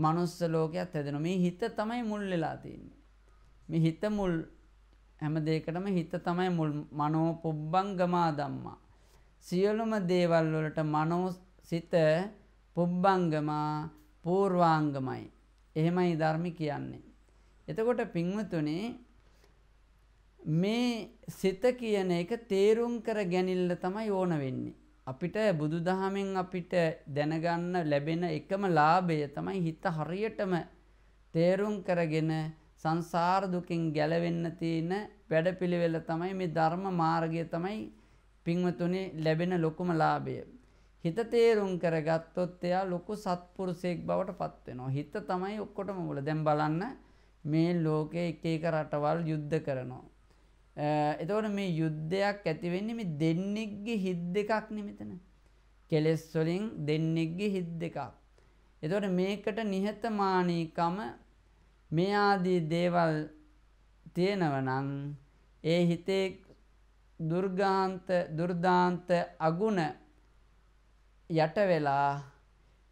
[SPEAKER 1] මනුස්ස ලෝකයක් හැදෙනවා. මේ හිත තමයි මුල් වෙලා තියෙන්නේ. මේ හිත මුල් හැම දෙයකටම හිත තමයි මුල් මනෝ පුබ්බංගමා ධම්මා. සියලුම දේවල් වලට මනෝ සිත පුබ්බංගමා පූර්වාංගමයි. එහෙමයි ධර්ම කියන්නේ. එතකොට පින්වතුනි මේ සිත කියන එක තේරුම් කර ගැනීම තමයි ඕන වෙන්නේ. අපිට බුදුදහමෙන් අපිට දැනගන්න ලැබෙන එකම ලාභය තමයි හිත හරියටම තේරුම් කරගෙන සංසාර දුකින් ගැලවෙන්න තියෙන වැඩපිළිවෙල තමයි මේ ධර්ම මාර්ගය තමයි පින්වතුනි ලැබෙන ලොකුම ලාභය. හිත තේරුම් කරගත්තොත් එයා ලොකු සත්පුරුෂයෙක් බවට පත් වෙනවා. හිත තමයි ඔක්කොටම මුල. දැන් බලන්න මේ ලෝකයේ එක එක රටවල් යුද්ධ කරනවා. එතකොට මේ යුද්ධයක් ඇති වෙන්නේ මේ දෙන්නෙක්ගේ හිත් දෙකක් නෙමෙතන. කෙලෙස් වලින් දෙන්නෙක්ගේ හිත් දෙකක්. එතකොට මේකට නිහතමානීකම මේ ආදී දේවල් තියෙනවා ඒ හිතේ දුර්ගාන්ත දුර්දාන්ත අගුණ යට වෙලා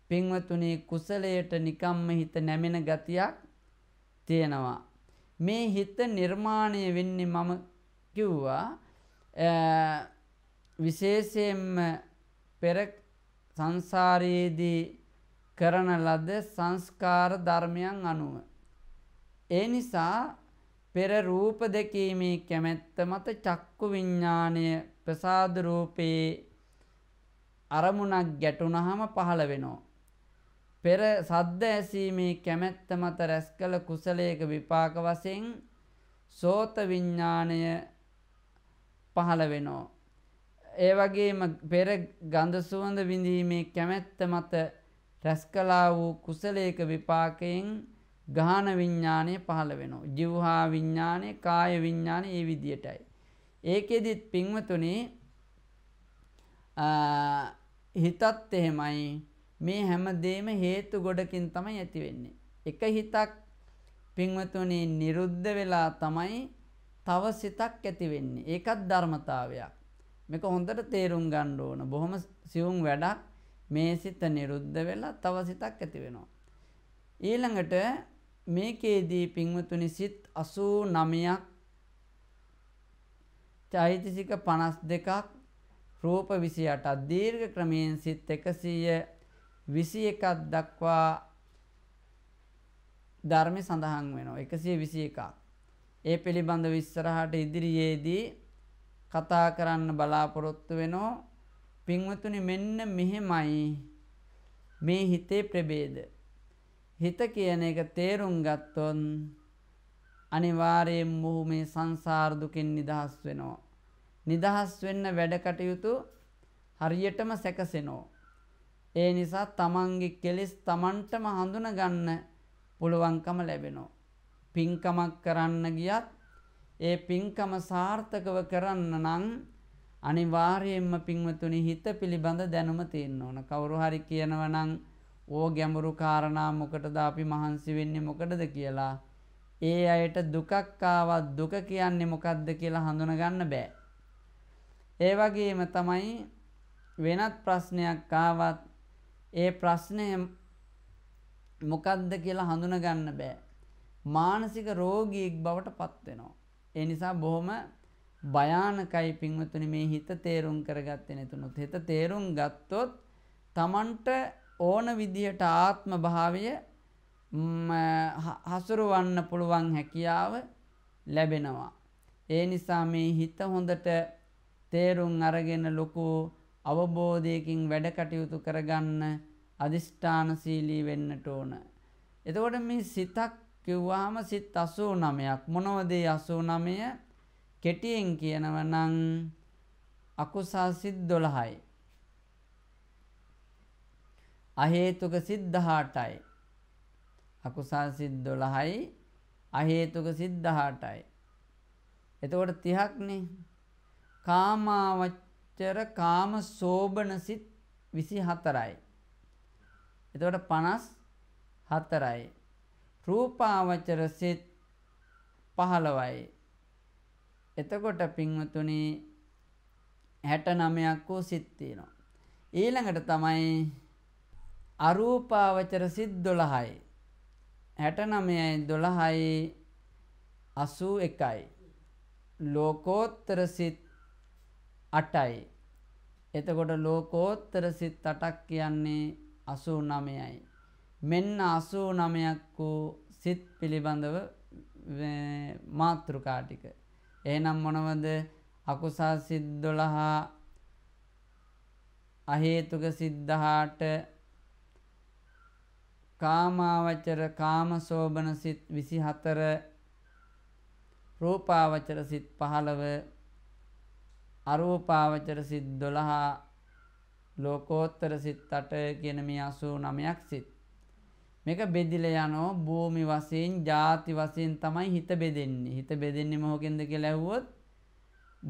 [SPEAKER 1] පින්වතුනි කුසලයට නිකම්ම හිත නැමෙන ගතියක් තියෙනවා මේ හිත නිර්මාණය වෙන්නේ මම කිව්වා විශේෂයෙන්ම පෙර සංසාරයේදී කරන ලද සංස්කාර ධර්මයන් අනුව. ඒ නිසා පෙර රූප දෙකීමේ කැමැත්ත මත චක්කු විඤ්ඥානය ප්‍රසාද රූපයේ අරමුණක් ගැටුනහම පහළ වෙනෝ. පෙර සද්ද ඇසීමේ කැමැත්ත මත රැස් කළ කුසලයක විපාක වසින් සෝත විඤ්ඥානය පහළ වෙනෝ. ඒ වගේම පෙර ගඳ සුවඳ විඳීමේ කැමැත්ත මත රැස්කලා වූ කුසලයක විපාකයෙන් ගාන විඤ්ඥානය පහළ වෙනවා. ජිව්හා විඤ්ඥානය කාය විඤ්ඥාන ඒ විදියටයි. ඒකෙදිත් පිංවතුනේ හිතත් එහෙමයි මේ හැමදේම හේතු ගොඩකින් තමයි ඇතිවෙන්නේ. එක හිතක් පිංවතුනේ නිරුද්ධ වෙලා තමයි තව සිතක් ඇති වෙන්නේ. ඒකත් ධර්මතාවයක්. මේක හොඳට තේරුම් ගන්න ඕන. බොහොම සියුම් වැඩක්. මේ සිත නිරුද්ධ වෙලා තව සිතක් ඇති වෙනවා. ඊළඟට මේකේදී පින්වතුනි සිත් 89ක් චෛතසික 52ක් රූප 28ක් දීර්ඝ ක්‍රමයෙන් සිත් 121ක් දක්වා ධර්ම සඳහන් වෙනවා 121ක් ඒ පිළිබඳ විස්සරහට ඉදිරියේදී කතා කරන්න බලාපොරොත්තු වෙනෝ පින්වතුනි මෙන්න මෙහෙමයි මේ හිතේ ප්‍රභේද. හිත කියන එක තේරුම් ගත්තොන් අනිවාර්යයෙන් මොහු මේ සංසාර දුකෙන් නිදහස් වෙනවා. නිදහස් වෙන්න වැඩ කටයුතු හරියටම සැකසෙනවා. ඒ නිසා තමන්ගේ කෙලෙස් තමන්ටම හඳුනගන්න පුළුවන්කම ලැබෙනවා. පින්කමක් කරන්න ගියත් ඒ පින්කම සාර්ථකව කරන්න නම් අනිවාර්යයෙන්ම පින්වතුනි හිත පිළිබඳ දැනුම තියෙන්න ඕන. කවුරු හරි කියනවා නම් ඕ ගැඹුරු කාරණා මොකටද අපි මහන්සි වෙන්නේ මොකටද කියලා ඒ අයට දුකක් ආවත් දුක කියන්නේ මොකද්ද කියලා හඳුනගන්න බෑ. ඒ වගේම තමයි වෙනත් ප්‍රශ්නයක් ආවත් ඒ ප්‍රශ්නය මොකද්ද කියලා හඳුනගන්න බෑ. මානසික රෝගියෙක් බවට පත් වෙනවා. ඒ නිසා බොහොම භයානකයි පින්වතුනි මේ හිත තේරුම් කරගත්තේ නැතුනොත් හිත තේරුම් ගත්තොත් Tamanට ඕන විදිහට ආත්ම භාවය හසුරවන්න පුළුවන් හැකියාව ලැබෙනවා. ඒ නිසා මේ හිත හොඳට තේරුම් අරගෙන ලොකු අවබෝධයකින් වැඩ කටයුතු කරගන්න අදිෂ්ඨානශීලී වෙන්නට ඕන. එතකොට මේ සිතක් කිව්වාම සිත් 89ක් මොනවද 89 කෙටියෙන් කියනව නම් අකුසල් සිත් 12යි අහේතුක සිත් 18යි අකුසල් සිත් 12යි අහේතුක සිත් 18යි එතකොට 30ක් නේ කාමාවච්චර කාම සෝබන සිත් 24යි එතකොට 54යි රූපාවචර සිත් 15යි. එතකොට පින්වතුනි 69ක් වූ සිත් තියෙනවා. ඊළඟට තමයි අරූපාවචර සිත් 12යි. 69යි 12යි 81යි. ලෝකෝත්තර සිත් 8යි. එතකොට ලෝකෝත්තර සිත් 8ක් කියන්නේ 89යි. මෙන්න 89ක් වූ සිත් පිළිබඳව මාතෘකා ටික. එහෙනම් මොනවද? අකුසල් සිත් 12 අහේතුක සිත් 18 කාමාවචර කාමසෝබන සිත් 24 රූපාවචර සිත් 15 අරූපාවචර සිත් 12 ලෝකෝත්තර සිත් 8 කියන මේ 89ක් සිත් මේක බෙදිල යනෝ භූමි වශයෙන් ಜಾති වශයෙන් තමයි හිත බෙදෙන්නේ. හිත බෙදෙන්නේ මොකෙන්ද කියලා ඇහුවොත්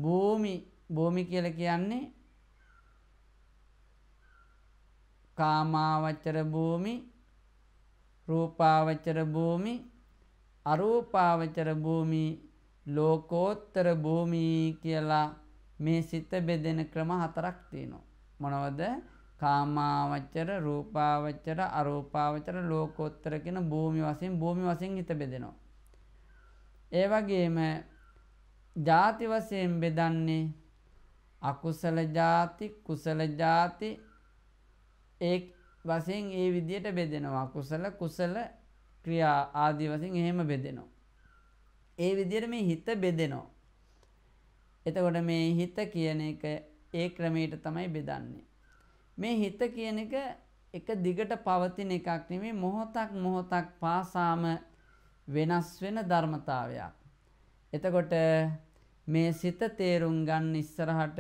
[SPEAKER 1] භූමි භූමි කියලා කියන්නේ කාමාවචර භූමි රූපාවචර භූමි අරූපාවචර භූමි ලෝකෝත්තර භූමි කියලා මේ සිත බෙදෙන ක්‍රම හතරක් තියෙනවා. මොනවද? කාමාවච්චර රූපාවච්චර අරූපාවච්චර ලෝකෝත්තර කියන භූමි වශයෙන් භූමි වශයෙන් හිත බෙදෙනවා. ඒ වගේම ಜಾති වශයෙන් බෙදන්නේ අකුසල ಜಾති කුසල ಜಾති ඒ වශයෙන් ඒ විදියට බෙදෙනවා. අකුසල කුසල ක්‍රියා ආදී වශයෙන් එහෙම බෙදෙනවා. ඒ විදියට මේ හිත බෙදෙනවා. එතකොට මේ හිත කියන එක ඒ ක්‍රමයට තමයි බෙදන්නේ. මේ හිත කියන එක එක දිගට පවතින එකක් නෙමෙයි මොහොතක් මොහොතක් පාසාම වෙනස් වෙන ධර්මතාවයක්. එතකොට මේ සිත තේරුම් ගන්න ඉස්සරහට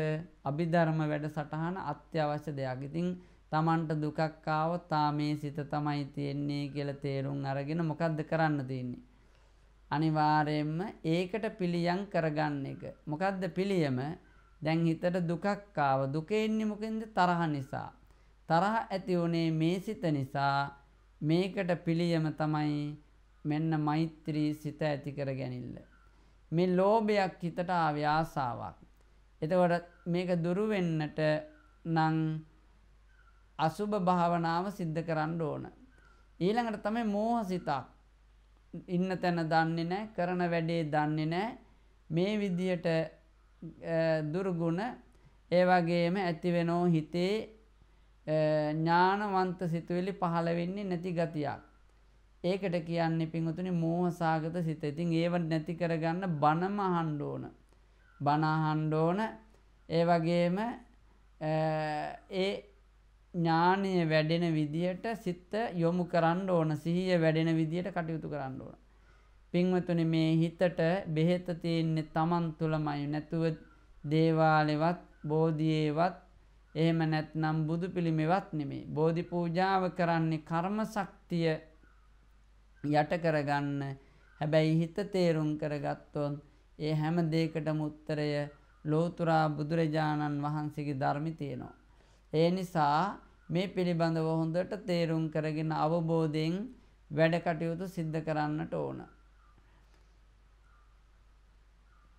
[SPEAKER 1] අභිධර්ම වැඩසටහන අත්‍යවශ්‍ය දෙයක්. ඉතින් Tamanට දුකක් ආවොත් ආ මේ සිත තමයි තියෙන්නේ කියලා තේරුම් අරගෙන මොකද්ද කරන්න තියෙන්නේ? අනිවාර්යයෙන්ම ඒකට පිළියම් කරගන්න එක. මොකද්ද පිළියම? දැන් හිතට දුකක් ආව. දුක එන්නේ මොකෙන්ද? තරහ නිසා. තරහ ඇති උනේ මේ සිත නිසා. මේකට පිළියම තමයි මෙන්න මෛත්‍රී සිත ඇති කර ගැනීම. මේ ලෝභයක් හිතට ආවේ ආසාවක්. එතකොට මේක දුරු වෙන්නට නම් අසුබ භාවනාව සිද්ධ කරන්න ඕන. ඊළඟට තමයි මෝහ සිතක්. ඉන්න තැන දන්නේ නැහැ, කරන වැඩේ දන්නේ නැහැ. මේ විදියට දුර්ගුණ ඒ වගේම ඇතිවෙනෝ හිතේ ඥානවන්ත සිතුවිලි පහළ වෙන්නේ නැති ගතියක්. ඒකට කියන්නේ පිංගුතුනි මෝහසාගත සිත. ඉතින් ඒව නැති කරගන්න බණම අහන්න ඕන. බණ අහන්න ඕන. ඒ වගේම ඒ ඥානීය වැඩෙන විදියට සිත යොමු කරන්න ඕන. සිහිය වැඩෙන විදියට කටයුතු කරන්න ඕන. පින්වතුනි මේ හිතට බෙහෙත තියෙන්නේ Taman තුලමයි නැතුව දේවාලෙවත් බෝධියේවත් එහෙම නැත්නම් බුදු පිළිමෙවත් නෙමෙයි. බෝධි පූජාව කරන්නේ කර්ම ශක්තිය යට කරගන්න. හැබැයි හිත තේරුම් කරගත්තොත් ඒ හැම දෙයකටම උත්තරය ලෝතුරා බුදුරජාණන් වහන්සේගේ ධර්මය තියෙනවා. ඒ නිසා මේ පිළිබඳව හොඳට තේරුම් කරගෙන අවබෝධයෙන් වැඩ කටයුතු සිද්ධ කරන්නට ඕන.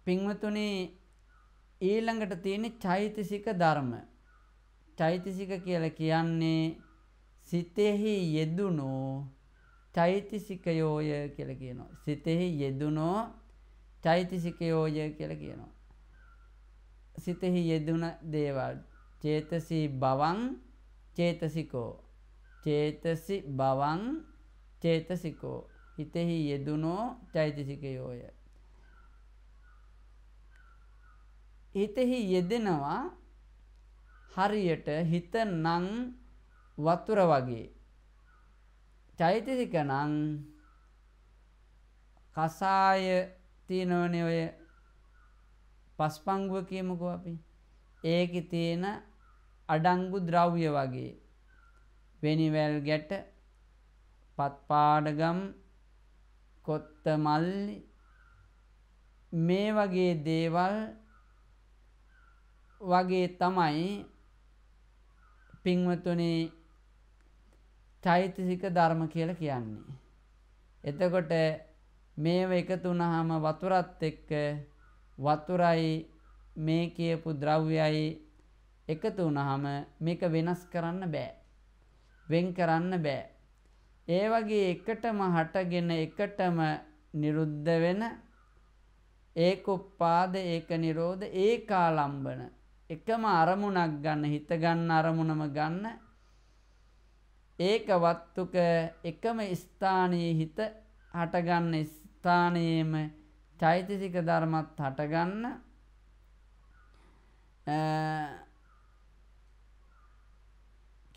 [SPEAKER 1] පින්වතුනේ ඊළඟට තියෙන චෛතසික ධර්ම. චෛතසික කියලා කියන්නේ සිතෙහි යෙදුණෝ චෛතසිකයෝය කියලා කියනවා. සිතෙහි යෙදුණෝ චෛතසිකයෝය කියලා කියනවා. සිතෙහි යෙදුන දේවල් චේතසි බවං චේතසිකෝ චේතසි බවං චේතසිකෝ හිතෙහි යෙදුනෝ චෛතසිකයෝය හිතෙහි යෙදෙනවා හරියට හිත නම් වතුර වගේ. චෛතසික නම් කසාය තියෙනවනේ ඔය පස්පංගුව කියමුකෝ අපි. ඒකේ තියෙන අඩංගු ද්‍රව්‍ය වගේ. වෙනිවැල් ගැට, පත්පාඩගම්, කොත්ත මල්ලි මේ වගේ දේවල් වගේ තමයි පින්වතුනේ චෛතසික ධර්ම කියලා කියන්නේ. එතකොට මේව එකතු වුනහම වතුරත් එක්ක වතුරයි මේ කියපු ද්‍රව්‍යයි එකතු වුනහම මේක වෙනස් කරන්න බෑ. වෙන් කරන්න බෑ. ඒ වගේ එකටම හටගෙන එකටම නිරුද්ධ වෙන ඒකුප්පාද ඒක නිරෝධ ඒකාලම්බන එකම අරමුණක් ගන්න හිත ගන්න අරමුණම ගන්න ඒක වත්තුක එකම ස්ථානයේ හිත හටගන්න ස්ථානයේම චෛතසික ධර්මත් හටගන්න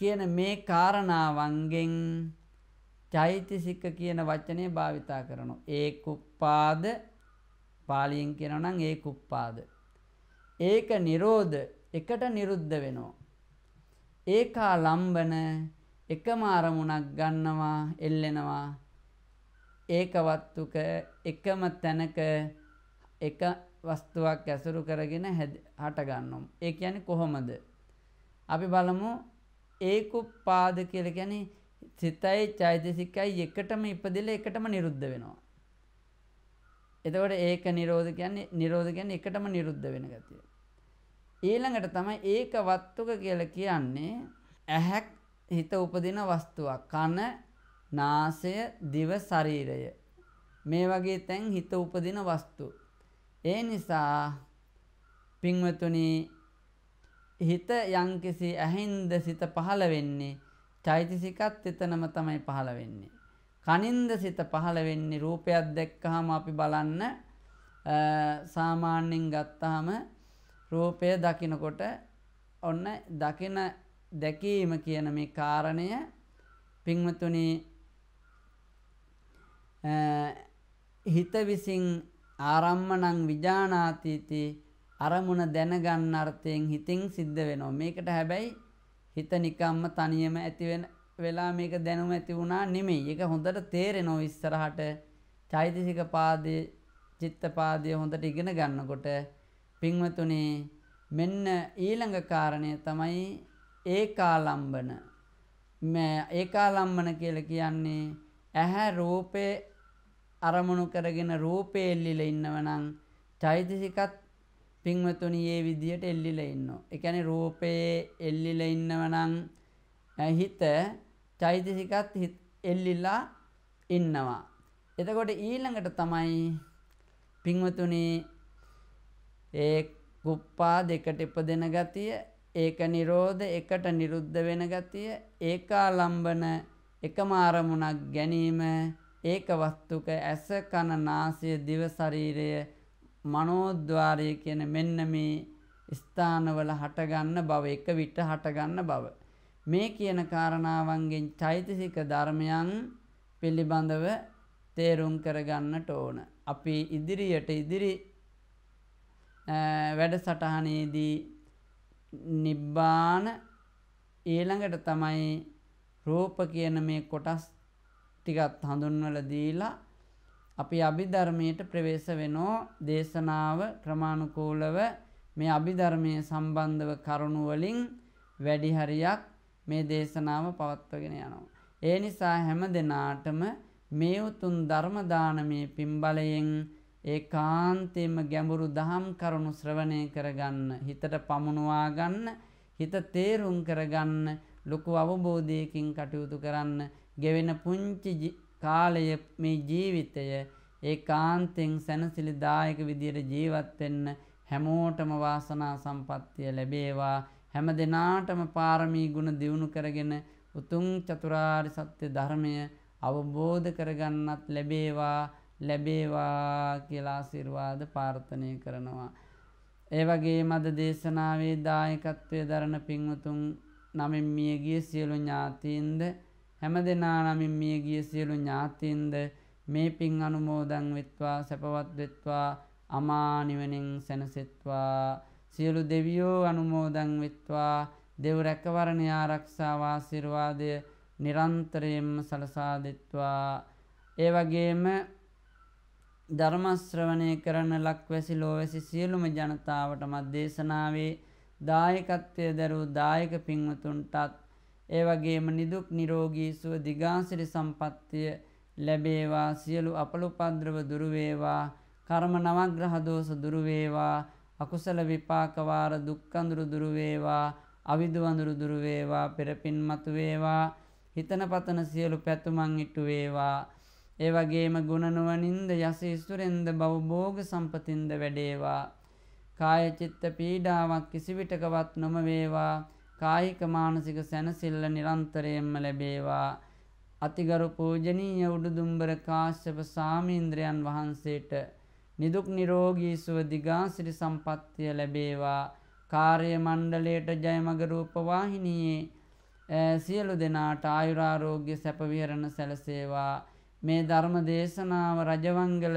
[SPEAKER 1] කියන මේ කාරණාවන්ගෙන් චෛතසික කියන වචනය භාවිතා කරනු. ඒ කුප්පාද පාලියෙන් කියනනම් ඒ කුප්පාද ඒක නිරෝධ එකට නිරුද්ධ වෙනවා. ඒකා ලම්බන එකම අරමුණක් ගන්නවා එල්ලෙනවා. ඒකවත්තුක එකම තැනක එක වස්තුවක් ඇසුරු කරගෙන හට ගන්නම්. ඒ කියන්නේ කොහොමද? අපි බලමු ඒකුප්පාද කියලා කියන්නේ සිතයි චෛතසිකයි එකටම ඉපදෙලා එකටම නිරුද්ධ වෙනවා. එතකොට ඒක නිරෝධ කියන්නේ නිරෝධ කියන්නේ එකටම නිරුද්ධ වෙන ගතිය. ඊළඟට තමයි ඒක වත්තුක කියලා කියන්නේ ඇහැක් හිත උපදින වස්තුවක්. කන, නාසය, දිව, ශරීරය. මේ වගේ තැන් හිත උපදින වස්තු. ඒ නිසා පින්වතුනි හිත යම්කිසි ඇහින්ද සිත පහළ වෙන්නේ චෛතසිකත් එතනම තමයි පහළ වෙන්නේ. කනින්ද සිත පහළ වෙන්නේ රූපයක් දැක්කහම අපි බලන්න සාමාන්‍යයෙන් ගත්තාම රූපය දකිනකොට ඔන්න දකින දැකීම කියන මේ කාරණය පින්වතුනි හිත විසින් ආරම්මණං විජානාතිති අරමුණ දැනගන්න අර්ථයෙන් හිතින් සිද්ධ වෙනවා. මේකට හැබැයි හිත නිකම්ම තනියම ඇති වෙලා මේක දැනුම ඇති වුණා නෙමෙයි. ඒක හොඳට තේරෙනවා ඉස්සරහට. චෛතසික පාදයේ චිත්ත පාදයේ හොඳට ඉගෙන ගන්නකොට පින්වතුනේ මෙන්න ඊළඟ කාරණය තමයි ඒකාලම්බන. මේ ඒකාලම්බන කියලා කියන්නේ ඇහැ රූපේ අරමුණු කරගෙන රූපේ එල්ලිලා ඉන්නවනම් චෛතසිකත් පින්වතුනි මේ විදියට එල්ලිලා ඉන්නවා. ඒ කියන්නේ රූපේ එල්ලිලා ඉන්නවනම් හිත චෛතසිකත් එල්ලිලා ඉන්නවා. එතකොට ඊළඟට තමයි පින්වතුනි ඒ කුප්පා දෙකට ඉපදෙන ගතිය ඒක නිරෝධ එකට නිරුද්ධ වෙන ගතිය ඒකාලම්බන එකම අරමුණක් ගැනීම ඒක වස්තුක ඇස කන නාසය දිව ශරීරය මනෝද්වාරය කියන මෙන්න මේ ස්ථානවල හටගන්න බව එක විට හටගන්න බව මේ කියන කාරණාවන්ගෙන් චෛතසික ධර්මයන් පිළිබඳව තේරුම් කරගන්නට ඕන අපි ඉදිරියට ඉදිරි වැඩසටහනේදී නිබ්බාන ඊළඟට තමයි රූප කියන මේ කොටස් ටිකත් හඳුන්වල දීලා අපි අභිධර්මයට ප්‍රවේශ වෙනෝ දේශනාව ක්‍රමානුකූලව මේ අභිධර්මය සම්බන්ධව කරුණු වලින් වැඩි හරියක් මේ දේශනාව පවත්වගෙන යනවා. ඒ නිසා හැම දිනාටම මේ උතුම් ධර්ම දානමේ පින්බලයෙන් ඒ කාන්තේම ගැඹුරු දහම් කරුණු ශ්‍රවණය කරගන්න හිතට පමුණවා ගන්න හිත තේරුම් කරගන්න ලොකු අවබෝධයකින් කටයුතු කරන්න ගෙවෙන පුංචි කාලය මේ ජීවිතය ඒ කාන්තෙන් සැනසිලිදායක විදියට ජීවත් වෙන්න හැමෝටම වාසනා සම්පත්තිය ලැබේවා හැම දිනාටම පාරමී ගුණ දියුණු කරගෙන උතුම් චතුරාර්ය සත්‍ය ධර්මය අවබෝධ කරගන්නත් ලැබේවා ලැබේවා කියලා සිර්වාද පාර්ථනය කරනවා. ඒවගේ මද දේශනාවේ දායකත්වය දරණ පින්වතුන් නමින් මියගිය සියලු ඥාතීන්ද හැම දෙනා නමින් මියගිය සියලු ඥාතීන්ද මේ පින් අනුමෝදන් වෙත්වා සැපවත් වෙත්වා අමානිවනින් සැනසෙත්වා සියලු දෙවියෝ අනුමෝදන් වෙත්වා දෙව් රැකවරණ ආරක්ෂාව ආශිර්වාදය නිරන්තරයෙන්ම සලසා දෙත්වා ඒ වගේම ධර්මශ්‍රවණය කරන ලක්වැසි ලෝවැසි සියලුම ජනතාවටමත් දේශනාවේ දායකත්වය දරූ දායක පින්වතුන්ටත් ඒ වගේම නිදුක් නිරෝගී සුව දිගාසිරි සම්පත්තිය ලැබේවා සියලු අපලුපද්‍රව දුරු වේවා කර්ම නවග්‍රහ දෝෂ දුරු වේවා අකුසල විපාක වාර දුක් අඳුරු දුරු වේවා අවිදු අඳුරු දුරු වේවා පෙරපින් මතු වේවා හිතන පතන සියලු පැතුමන් ඉටු වේවා ඒ වගේම ගුණනුවනින්ද යස ඉස්තුරෙන්ද බවභෝග සම්පතින්ද වැඩේවා. කායචිත්ත පීඩාවක් කිසිවිටකවත් නොම වේවා. කායික මානසික සැනසිල්ල නිරන්තරයෙන්ම ලැබේවා. අතිගරු පූජනීය උඩුදුම්බර කාශ්‍යප සාමීන්ද්‍රයන් වහන්සේට නිදුක් නිරෝගී සුව දිගාසිරි සම්පත්තිය ලැබේවා කාර්ය මණ්ඩලයට ජයමග රූප වාහිනියේ සියලු දෙනාට ආයුරාෝග්‍ය සැප විහරණ සැලසේවා මේ ධර්ම දේශනාව රජවංගල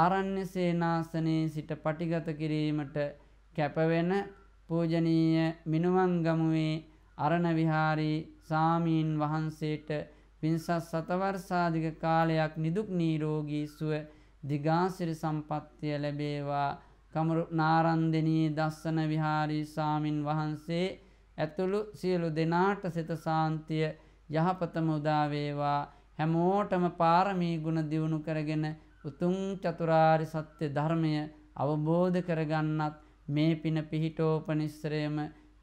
[SPEAKER 1] ආරණ්‍ය සේනාසනයේ සිට පටිගත කිරීමට කැපවෙන පූජනීය මිනුවන්ගමුවේ අරණ විහාරී සාමීන් වහන්සේට පින්සත් සතවර්ෂාධික කාලයක් නිදුක් නිරෝගී සුව දිගාසිරි සම්පත්තිය ලැබේවා කමරු නාරන්දෙනී දස්සන විහාරී සාමින් වහන්සේ ඇතුළු සියලු දෙනාට සිත සාන්තිය යහපතම උදා වේවා හැමෝටම පාරමී ගුණ දියුණු කරගෙන උතුම් චතුරාරි සත්‍ය ධර්මය අවබෝධ කරගන්නත් මේ පින පිහිටෝපනිස්සරයම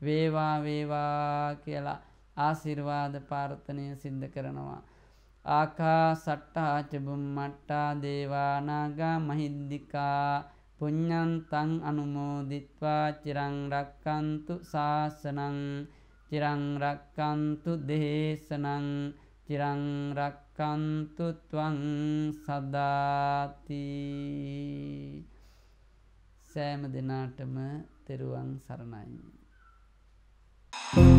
[SPEAKER 1] වේවා වේවා කියලා ආසිර්වාද පාර්ථනය සිද්ධ කරනවා. ආකා සට්ටාචබුම් මට්ටා දේවානාගා මහිද්දිකා පුඤ්ඤන්තං අනුමෝදිත්වා චිරං රක්칸තු ශාසනං චිරං රක්칸තු දේශනං චිරං රක් රක්කන්තු ත්වං සදාති සෑම දිනාටම තෙරුවන් සරණයි Thank you.